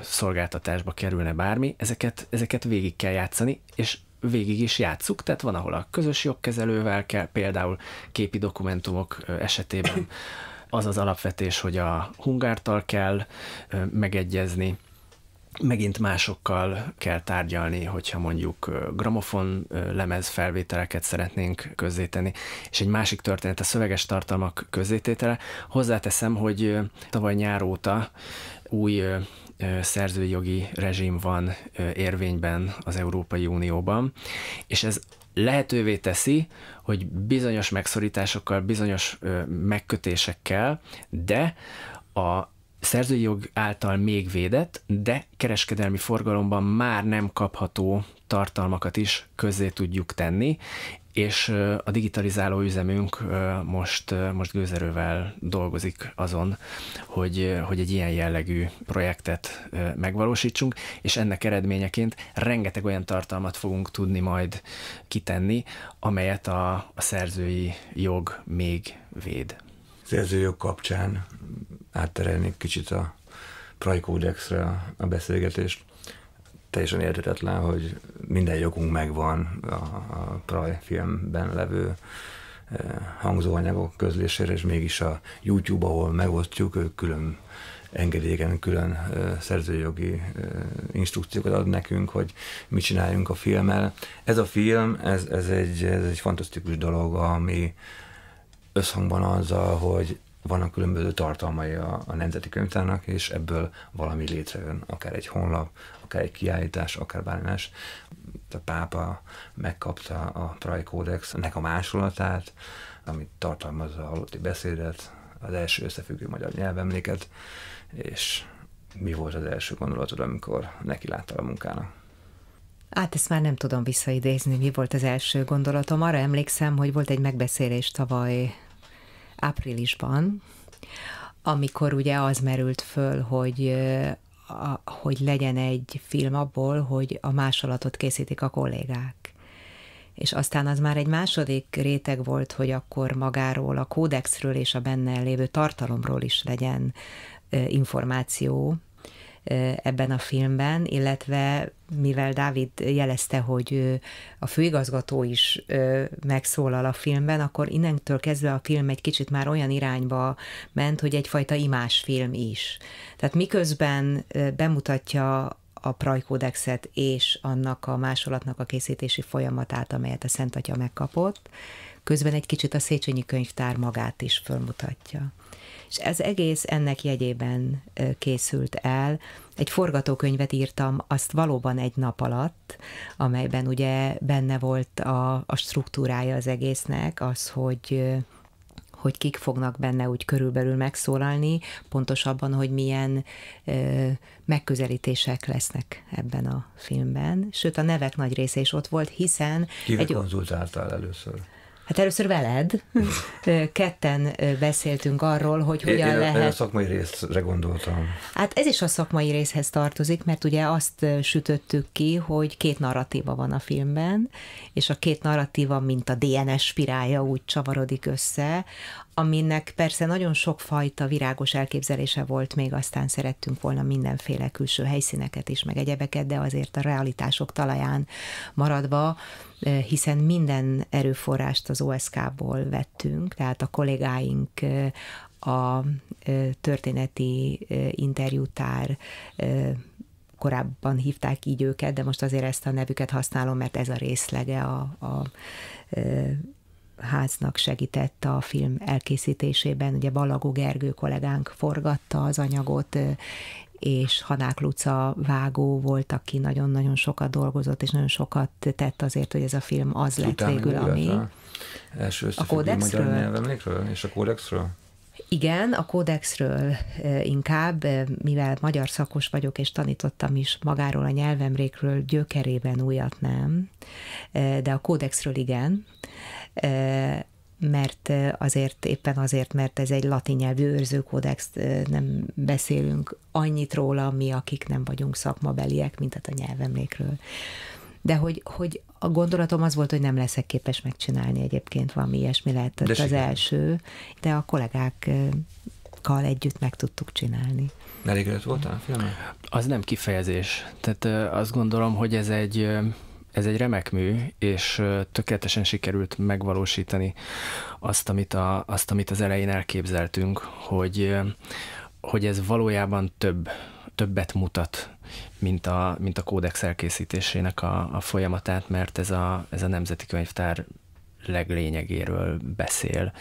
szolgáltatásba kerülne bármi, ezeket, ezeket végig kell játszani, és végig is játszuk, tehát van, ahol a közös jogkezelővel kell, például képi dokumentumok esetében, *coughs* az az alapvetés, hogy a hungártal kell megegyezni, megint másokkal kell tárgyalni, hogyha mondjuk gramofon lemez felvételeket szeretnénk közzétenni, és egy másik történet a szöveges tartalmak közzététele. Hozzáteszem, hogy tavaly nyár óta új szerzőjogi rezsim van érvényben az Európai Unióban, és ez lehetővé teszi, hogy bizonyos megszorításokkal, bizonyos ö, megkötésekkel, de a szerzői jog által még védett, de kereskedelmi forgalomban már nem kapható tartalmakat is közzé tudjuk tenni, és a digitalizáló üzemünk most, most gőzerővel dolgozik azon, hogy, hogy egy ilyen jellegű projektet megvalósítsunk, és ennek eredményeként rengeteg olyan tartalmat fogunk tudni majd kitenni, amelyet a, a szerzői jog még véd. jog kapcsán átterelnék kicsit a Prajkódexre a beszélgetést teljesen érthetetlen, hogy minden jogunk megvan a, a Praj filmben levő eh, hangzóanyagok közlésére, és mégis a YouTube, ahol megosztjuk, ők külön engedéken külön eh, szerzőjogi eh, instrukciókat ad nekünk, hogy mit csináljunk a filmmel. Ez a film, ez, ez, egy, ez egy fantasztikus dolog, ami összhangban azzal, hogy vannak különböző tartalmai a, a Nemzeti Könyvtárnak, és ebből valami létrejön, akár egy honlap, akár egy kiállítás, akár bármi más. A pápa megkapta a Trajkódexnek a másolatát, amit tartalmazza a halotti beszédet, az első összefüggő magyar nyelvemléket, és mi volt az első gondolatod, amikor neki látta a munkának? Hát ezt már nem tudom visszaidézni, mi volt az első gondolatom. Arra emlékszem, hogy volt egy megbeszélés tavaly áprilisban, amikor ugye az merült föl, hogy a, hogy legyen egy film abból, hogy a másolatot készítik a kollégák. És aztán az már egy második réteg volt, hogy akkor magáról, a kódexről és a benne lévő tartalomról is legyen információ, ebben a filmben, illetve mivel Dávid jelezte, hogy a főigazgató is megszólal a filmben, akkor innentől kezdve a film egy kicsit már olyan irányba ment, hogy egyfajta imásfilm is. Tehát miközben bemutatja a prajkódexet és annak a másolatnak a készítési folyamatát, amelyet a Szent Atya megkapott, közben egy kicsit a Széchenyi könyvtár magát is fölmutatja és ez egész ennek jegyében készült el. Egy forgatókönyvet írtam, azt valóban egy nap alatt, amelyben ugye benne volt a, a struktúrája az egésznek, az, hogy hogy kik fognak benne úgy körülbelül megszólalni, pontosabban, hogy milyen ö, megközelítések lesznek ebben a filmben. Sőt, a nevek nagy része is ott volt, hiszen... Kivel egy... konzultáltál először? Hát először veled ketten beszéltünk arról, hogy hogyan én, lehet... Én a szakmai részre gondoltam. Hát ez is a szakmai részhez tartozik, mert ugye azt sütöttük ki, hogy két narratíva van a filmben, és a két narratíva, mint a DNS spirálja úgy csavarodik össze aminek persze nagyon sok fajta virágos elképzelése volt, még aztán szerettünk volna mindenféle külső helyszíneket is, meg egyebeket, de azért a realitások talaján maradva, hiszen minden erőforrást az OSK-ból vettünk, tehát a kollégáink a történeti interjútár korábban hívták így őket, de most azért ezt a nevüket használom, mert ez a részlege a, a háznak segített a film elkészítésében, ugye Balagó Gergő kollégánk forgatta az anyagot, és Hanák Luca vágó volt, aki nagyon-nagyon sokat dolgozott, és nagyon sokat tett azért, hogy ez a film az lett Utána végül, ami... Első a kódexről? és a kódexről? Igen, a kódexről inkább, mivel magyar szakos vagyok, és tanítottam is magáról a nyelvemrékről gyökerében újat nem, de a kódexről igen, mert azért, éppen azért, mert ez egy latin nyelvű őrzőkódex, nem beszélünk annyit róla mi, akik nem vagyunk szakmabeliek, mint hát a nyelvemlékről. De hogy, hogy a gondolatom az volt, hogy nem leszek képes megcsinálni egyébként valami ilyesmi lehetett de az első, de a kollégákkal együtt meg tudtuk csinálni. Elégedett voltál a filmen? Az nem kifejezés. Tehát azt gondolom, hogy ez egy ez egy remek mű, és tökéletesen sikerült megvalósítani azt, amit, a, azt, amit az elején elképzeltünk, hogy, hogy ez valójában több, többet mutat, mint a, mint a kódex elkészítésének a, a folyamatát, mert ez a, ez a Nemzeti Könyvtár leglényegéről beszél.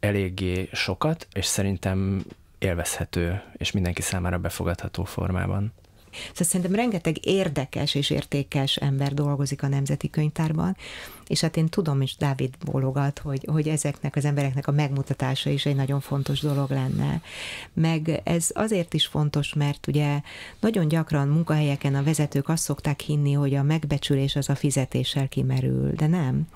Eléggé sokat, és szerintem élvezhető, és mindenki számára befogadható formában. Szóval szerintem rengeteg érdekes és értékes ember dolgozik a Nemzeti Könyvtárban, és hát én tudom, és Dávid bólogat, hogy, hogy ezeknek az embereknek a megmutatása is egy nagyon fontos dolog lenne. Meg ez azért is fontos, mert ugye nagyon gyakran munkahelyeken a vezetők azt szokták hinni, hogy a megbecsülés az a fizetéssel kimerül, de nem.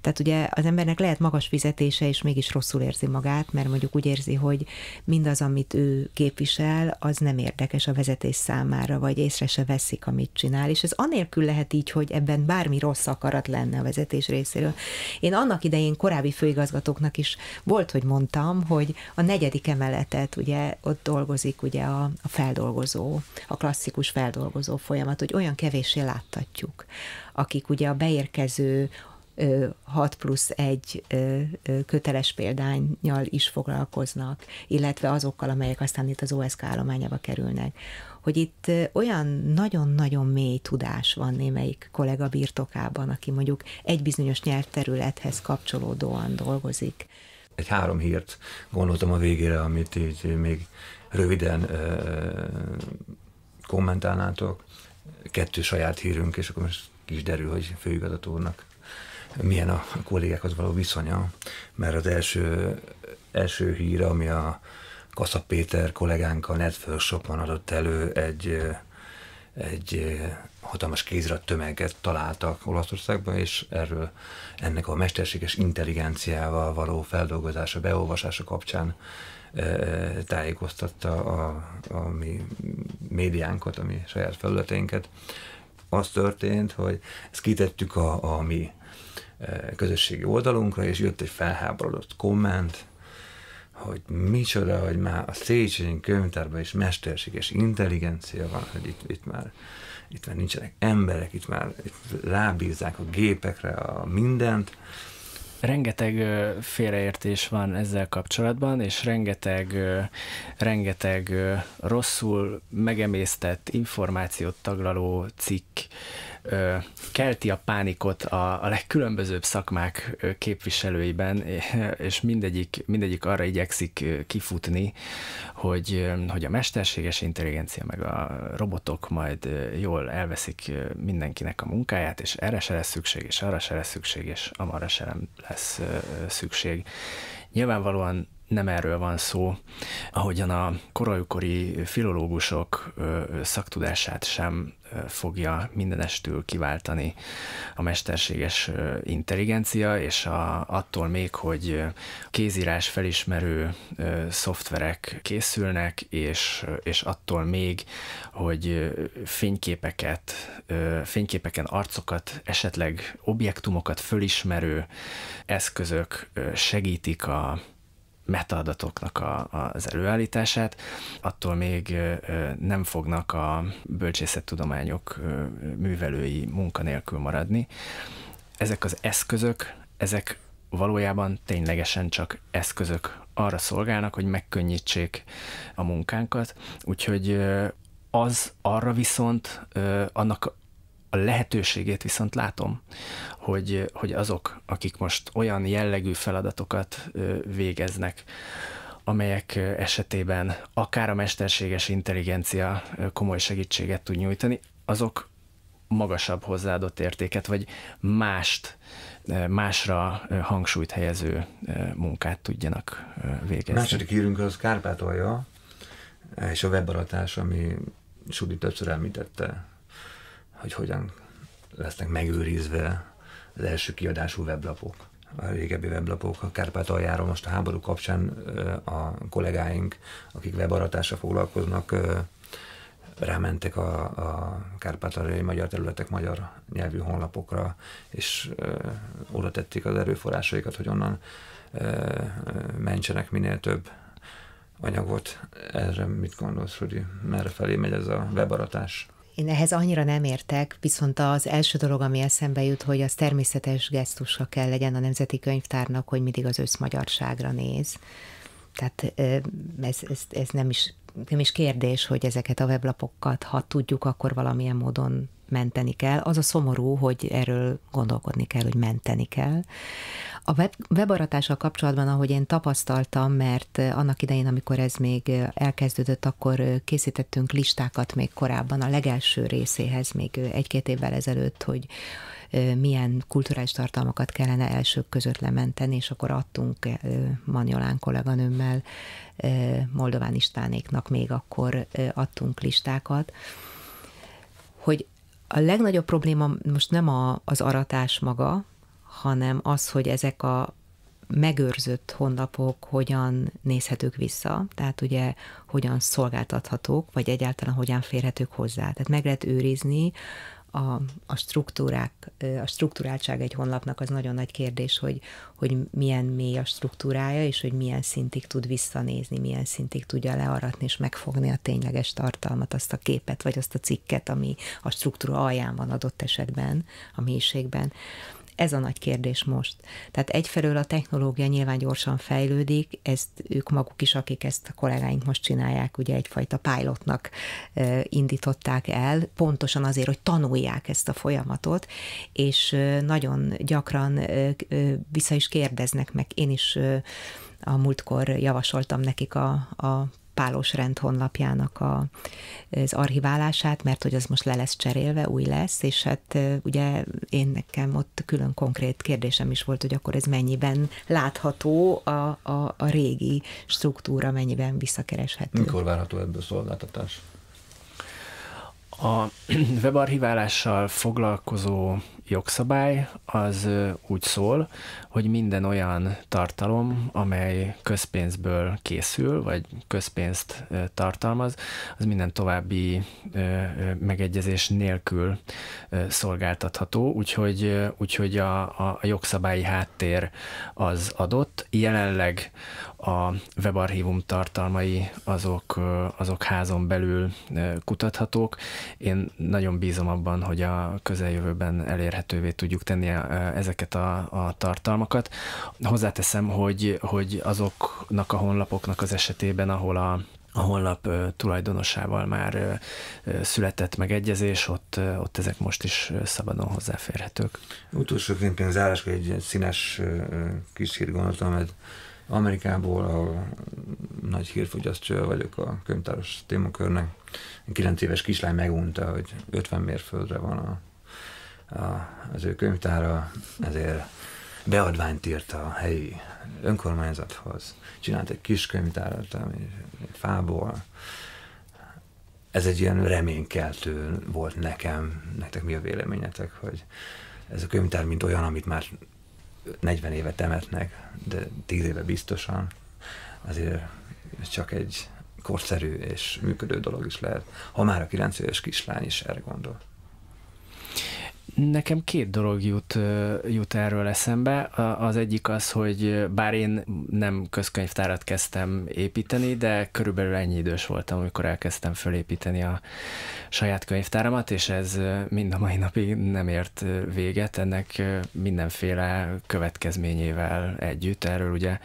Tehát ugye az embernek lehet magas fizetése, és mégis rosszul érzi magát, mert mondjuk úgy érzi, hogy mindaz, amit ő képvisel, az nem érdekes a vezetés számára, vagy észre se veszik, amit csinál. És ez anélkül lehet így, hogy ebben bármi rossz akarat lenne a vezetés vezetés részéről. Én annak idején korábbi főigazgatóknak is volt, hogy mondtam, hogy a negyedik emeletet, ugye ott dolgozik ugye a, a feldolgozó, a klasszikus feldolgozó folyamat, hogy olyan kevéssé láttatjuk, akik ugye a beérkező 6 plusz 1 köteles példányjal is foglalkoznak, illetve azokkal, amelyek aztán itt az OSK állományába kerülnek hogy itt olyan nagyon-nagyon mély tudás van némelyik kollega birtokában, aki mondjuk egy bizonyos nyelvterülethez kapcsolódóan dolgozik. Egy három hírt gondoltam a végére, amit így még röviden kommentálnátok. Kettő saját hírünk, és akkor most is derül, hogy főigazgatónak milyen a kollégákhoz való viszonya, mert az első, első hír, ami a Kassa Péter kollégánk a Netflix adott elő egy, egy hatalmas kézirat tömeget találtak Olaszországban, és erről ennek a mesterséges intelligenciával való feldolgozása, beolvasása kapcsán tájékoztatta a, a mi médiánkat, a mi saját felületeinket. Az történt, hogy ezt kitettük a, a mi közösségi oldalunkra, és jött egy felháborodott komment, hogy micsoda, hogy már a Széchenyi könyvtárban is mesterséges intelligencia van, hogy itt, itt már itt már nincsenek emberek, itt már itt rábízzák a gépekre a mindent. Rengeteg félreértés van ezzel kapcsolatban, és rengeteg, rengeteg rosszul megemésztett információt taglaló cikk kelti a pánikot a, a legkülönbözőbb szakmák képviselőiben, és mindegyik, mindegyik arra igyekszik kifutni, hogy, hogy a mesterséges intelligencia meg a robotok majd jól elveszik mindenkinek a munkáját, és erre se lesz szükség, és arra se lesz szükség, és amarra se nem lesz szükség. Nyilvánvalóan nem erről van szó, ahogyan a korajukori filológusok szaktudását sem fogja mindenestül kiváltani a mesterséges intelligencia, és a, attól még, hogy kézírás felismerő szoftverek készülnek, és, és attól még, hogy fényképeket, fényképeken arcokat, esetleg objektumokat fölismerő eszközök segítik a metaadatoknak a, az előállítását, attól még nem fognak a bölcsészettudományok művelői munkanélkül maradni. Ezek az eszközök, ezek valójában ténylegesen csak eszközök arra szolgálnak, hogy megkönnyítsék a munkánkat, úgyhogy az arra viszont, annak a lehetőségét viszont látom, hogy, hogy azok, akik most olyan jellegű feladatokat végeznek, amelyek esetében akár a mesterséges intelligencia komoly segítséget tud nyújtani, azok magasabb hozzáadott értéket, vagy mást, másra hangsúlyt helyező munkát tudjanak végezni. A második hírünk az Kárpátolja, és a webaratás, ami Sudi többször említette hogy hogyan lesznek megőrizve az első kiadású weblapok. A régebbi weblapok, a Kárpátaljáról most a háború kapcsán a kollégáink, akik webaratásra foglalkoznak, rámentek a, a kárpátaljai magyar területek magyar nyelvű honlapokra, és ö, oda tették az erőforrásaikat, hogy onnan ö, ö, mentsenek minél több anyagot. Erre mit gondolsz, hogy merre felé megy ez a webaratás? Én ehhez annyira nem értek, viszont az első dolog, ami eszembe jut, hogy az természetes gesztusa kell legyen a Nemzeti Könyvtárnak, hogy mindig az összmagyarságra néz. Tehát ez, ez, ez nem, is, nem is kérdés, hogy ezeket a weblapokat, ha tudjuk, akkor valamilyen módon menteni kell. Az a szomorú, hogy erről gondolkodni kell, hogy menteni kell. A web, webaratással kapcsolatban, ahogy én tapasztaltam, mert eh, annak idején, amikor ez még eh, elkezdődött, akkor eh, készítettünk listákat még korábban, a legelső részéhez még egy-két évvel ezelőtt, hogy milyen kulturális tartalmakat kellene elsők között lementeni, és akkor adtunk Manjolán kolléganőmmel, Moldován Istánéknak még akkor adtunk listákat, hogy a legnagyobb probléma most nem a, az aratás maga, hanem az, hogy ezek a megőrzött honlapok hogyan nézhetők vissza, tehát ugye hogyan szolgáltathatók, vagy egyáltalán hogyan férhetők hozzá. Tehát meg lehet őrizni a, a struktúrák, a struktúráltság egy honlapnak az nagyon nagy kérdés, hogy, hogy milyen mély a struktúrája, és hogy milyen szintig tud visszanézni, milyen szintig tudja learatni és megfogni a tényleges tartalmat, azt a képet, vagy azt a cikket, ami a struktúra alján van adott esetben, a mélységben ez a nagy kérdés most. Tehát egyfelől a technológia nyilván gyorsan fejlődik, ezt ők maguk is, akik ezt a kollégáink most csinálják, ugye egyfajta pilotnak indították el, pontosan azért, hogy tanulják ezt a folyamatot, és nagyon gyakran vissza is kérdeznek meg. Én is a múltkor javasoltam nekik a, a Pálos Rend honlapjának a, az archiválását, mert hogy az most le lesz cserélve, új lesz, és hát ugye én nekem ott külön konkrét kérdésem is volt, hogy akkor ez mennyiben látható a, a, a régi struktúra, mennyiben visszakereshető. Mikor várható ebből szolgáltatás? A *clears throat* webarchiválással foglalkozó jogszabály az úgy szól, hogy minden olyan tartalom, amely közpénzből készül, vagy közpénzt tartalmaz, az minden további megegyezés nélkül szolgáltatható, úgyhogy, úgyhogy a, a jogszabályi háttér az adott. Jelenleg a webarchívum tartalmai azok, azok házon belül kutathatók. Én nagyon bízom abban, hogy a közeljövőben elérhetővé tudjuk tenni ezeket a, a tartalmakat. Hozzáteszem, hogy, hogy azoknak a honlapoknak az esetében, ahol a a honlap tulajdonosával már született megegyezés, ott, ott ezek most is szabadon hozzáférhetők. Utolsóként zárásra egy színes hír gondoltam, mert Amerikából, a nagy hírfogyasztó vagyok a könyvtáros témakörnek. 9 éves kislány megunta, hogy 50 mérföldre van a, a, az ő könyvtára, ezért beadványt írt a helyi önkormányzathoz. Csinált egy kis könyvtárat, ami egy fából. Ez egy ilyen reménykeltő volt nekem, nektek mi a véleményetek, hogy ez a könyvtár, mint olyan, amit már 40 éve temetnek, de 10 éve biztosan, azért csak egy korszerű és működő dolog is lehet, ha már a 9 éves kislány is erre gondol. Nekem két dolog jut, jut erről eszembe. Az egyik az, hogy bár én nem közkönyvtárat kezdtem építeni, de körülbelül ennyi idős voltam, amikor elkezdtem fölépíteni a saját könyvtáramat, és ez mind a mai napig nem ért véget, ennek mindenféle következményével együtt. Erről ugye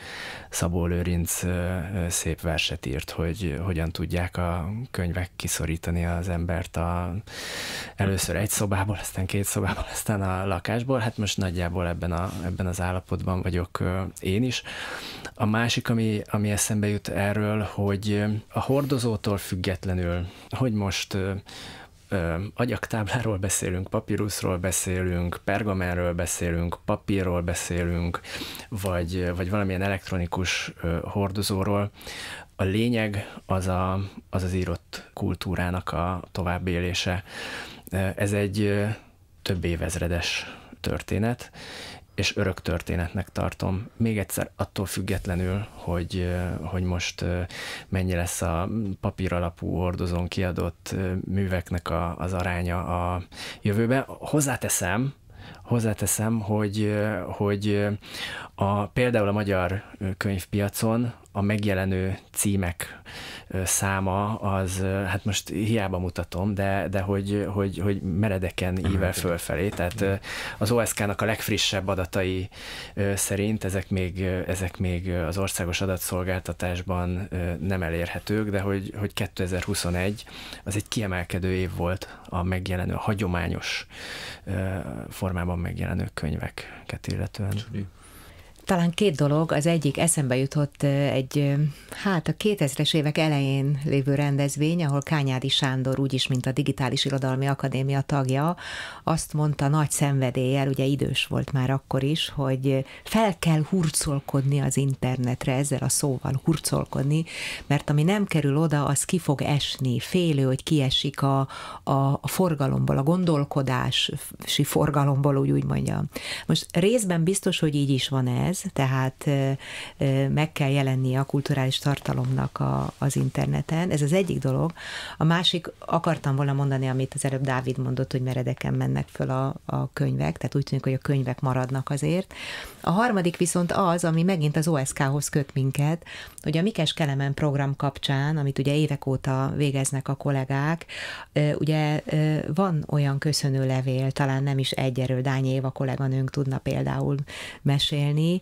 Szabó Lőrinc szép verset írt, hogy hogyan tudják a könyvek kiszorítani az embert a, először egy szobából, aztán két szobában, *laughs* aztán a lakásból. Hát most nagyjából ebben, a, ebben az állapotban vagyok én is. A másik, ami, ami eszembe jut erről, hogy a hordozótól függetlenül, hogy most agyaktábláról beszélünk, papíruszról beszélünk, pergamenről beszélünk, papírról beszélünk, vagy, vagy valamilyen elektronikus hordozóról. A lényeg az a, az, az írott kultúrának a továbbélése. Ez egy több évezredes történet, és örök történetnek tartom. Még egyszer attól függetlenül, hogy, hogy most mennyi lesz a papír alapú ordozón kiadott műveknek a, az aránya a jövőben. Hozzáteszem, hozzáteszem, hogy, hogy a, például a magyar könyvpiacon a megjelenő címek száma az, hát most hiába mutatom, de, de hogy, hogy, hogy meredeken ível fölfelé, tehát az OSK-nak a legfrissebb adatai szerint ezek még, ezek még az országos adatszolgáltatásban nem elérhetők, de hogy, hogy 2021 az egy kiemelkedő év volt a megjelenő, a hagyományos formában megjelenő könyveket illetően. Csuri. Talán két dolog, az egyik eszembe jutott egy, hát a 2000-es évek elején lévő rendezvény, ahol Kányádi Sándor, úgyis, mint a Digitális Irodalmi Akadémia tagja, azt mondta nagy szenvedéllyel, ugye idős volt már akkor is, hogy fel kell hurcolkodni az internetre, ezzel a szóval hurcolkodni, mert ami nem kerül oda, az ki fog esni, félő, hogy kiesik a, a, a forgalomból, a gondolkodási forgalomból, úgy, úgy mondjam. Most részben biztos, hogy így is van ez, ez, tehát meg kell jelenni a kulturális tartalomnak a, az interneten. Ez az egyik dolog. A másik, akartam volna mondani, amit az előbb Dávid mondott, hogy meredeken mennek föl a, a könyvek, tehát úgy tűnik, hogy a könyvek maradnak azért. A harmadik viszont az, ami megint az OSK-hoz köt minket, hogy a Mikes Kelemen program kapcsán, amit ugye évek óta végeznek a kollégák, ugye van olyan köszönő levél, talán nem is egyerő, Dányi Éva kolléganőnk tudna például mesélni,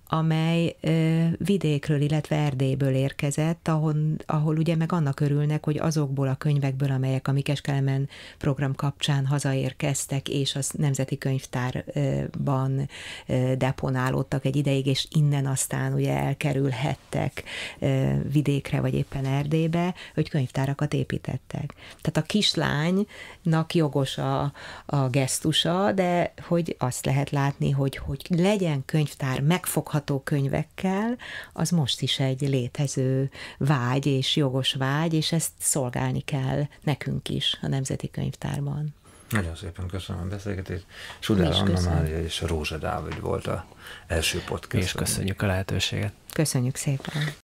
amely ö, vidékről, illetve Erdélyből érkezett, ahol, ahol ugye meg annak örülnek, hogy azokból a könyvekből, amelyek a Mikes Kelemen program kapcsán hazaérkeztek, és a Nemzeti Könyvtárban ö, deponálódtak egy ideig, és innen aztán ugye elkerülhettek ö, vidékre, vagy éppen Erdélybe, hogy könyvtárakat építettek. Tehát a kislánynak jogos a, a gesztusa, de hogy azt lehet látni, hogy, hogy legyen könyvtár megfogható olvasható könyvekkel, az most is egy létező vágy és jogos vágy, és ezt szolgálni kell nekünk is a Nemzeti Könyvtárban. Nagyon szépen köszönöm a beszélgetést. Sudár Anna köszönöm. Mária és Rózsa Dávid volt a első podcast. És köszönjük a lehetőséget. Köszönjük szépen.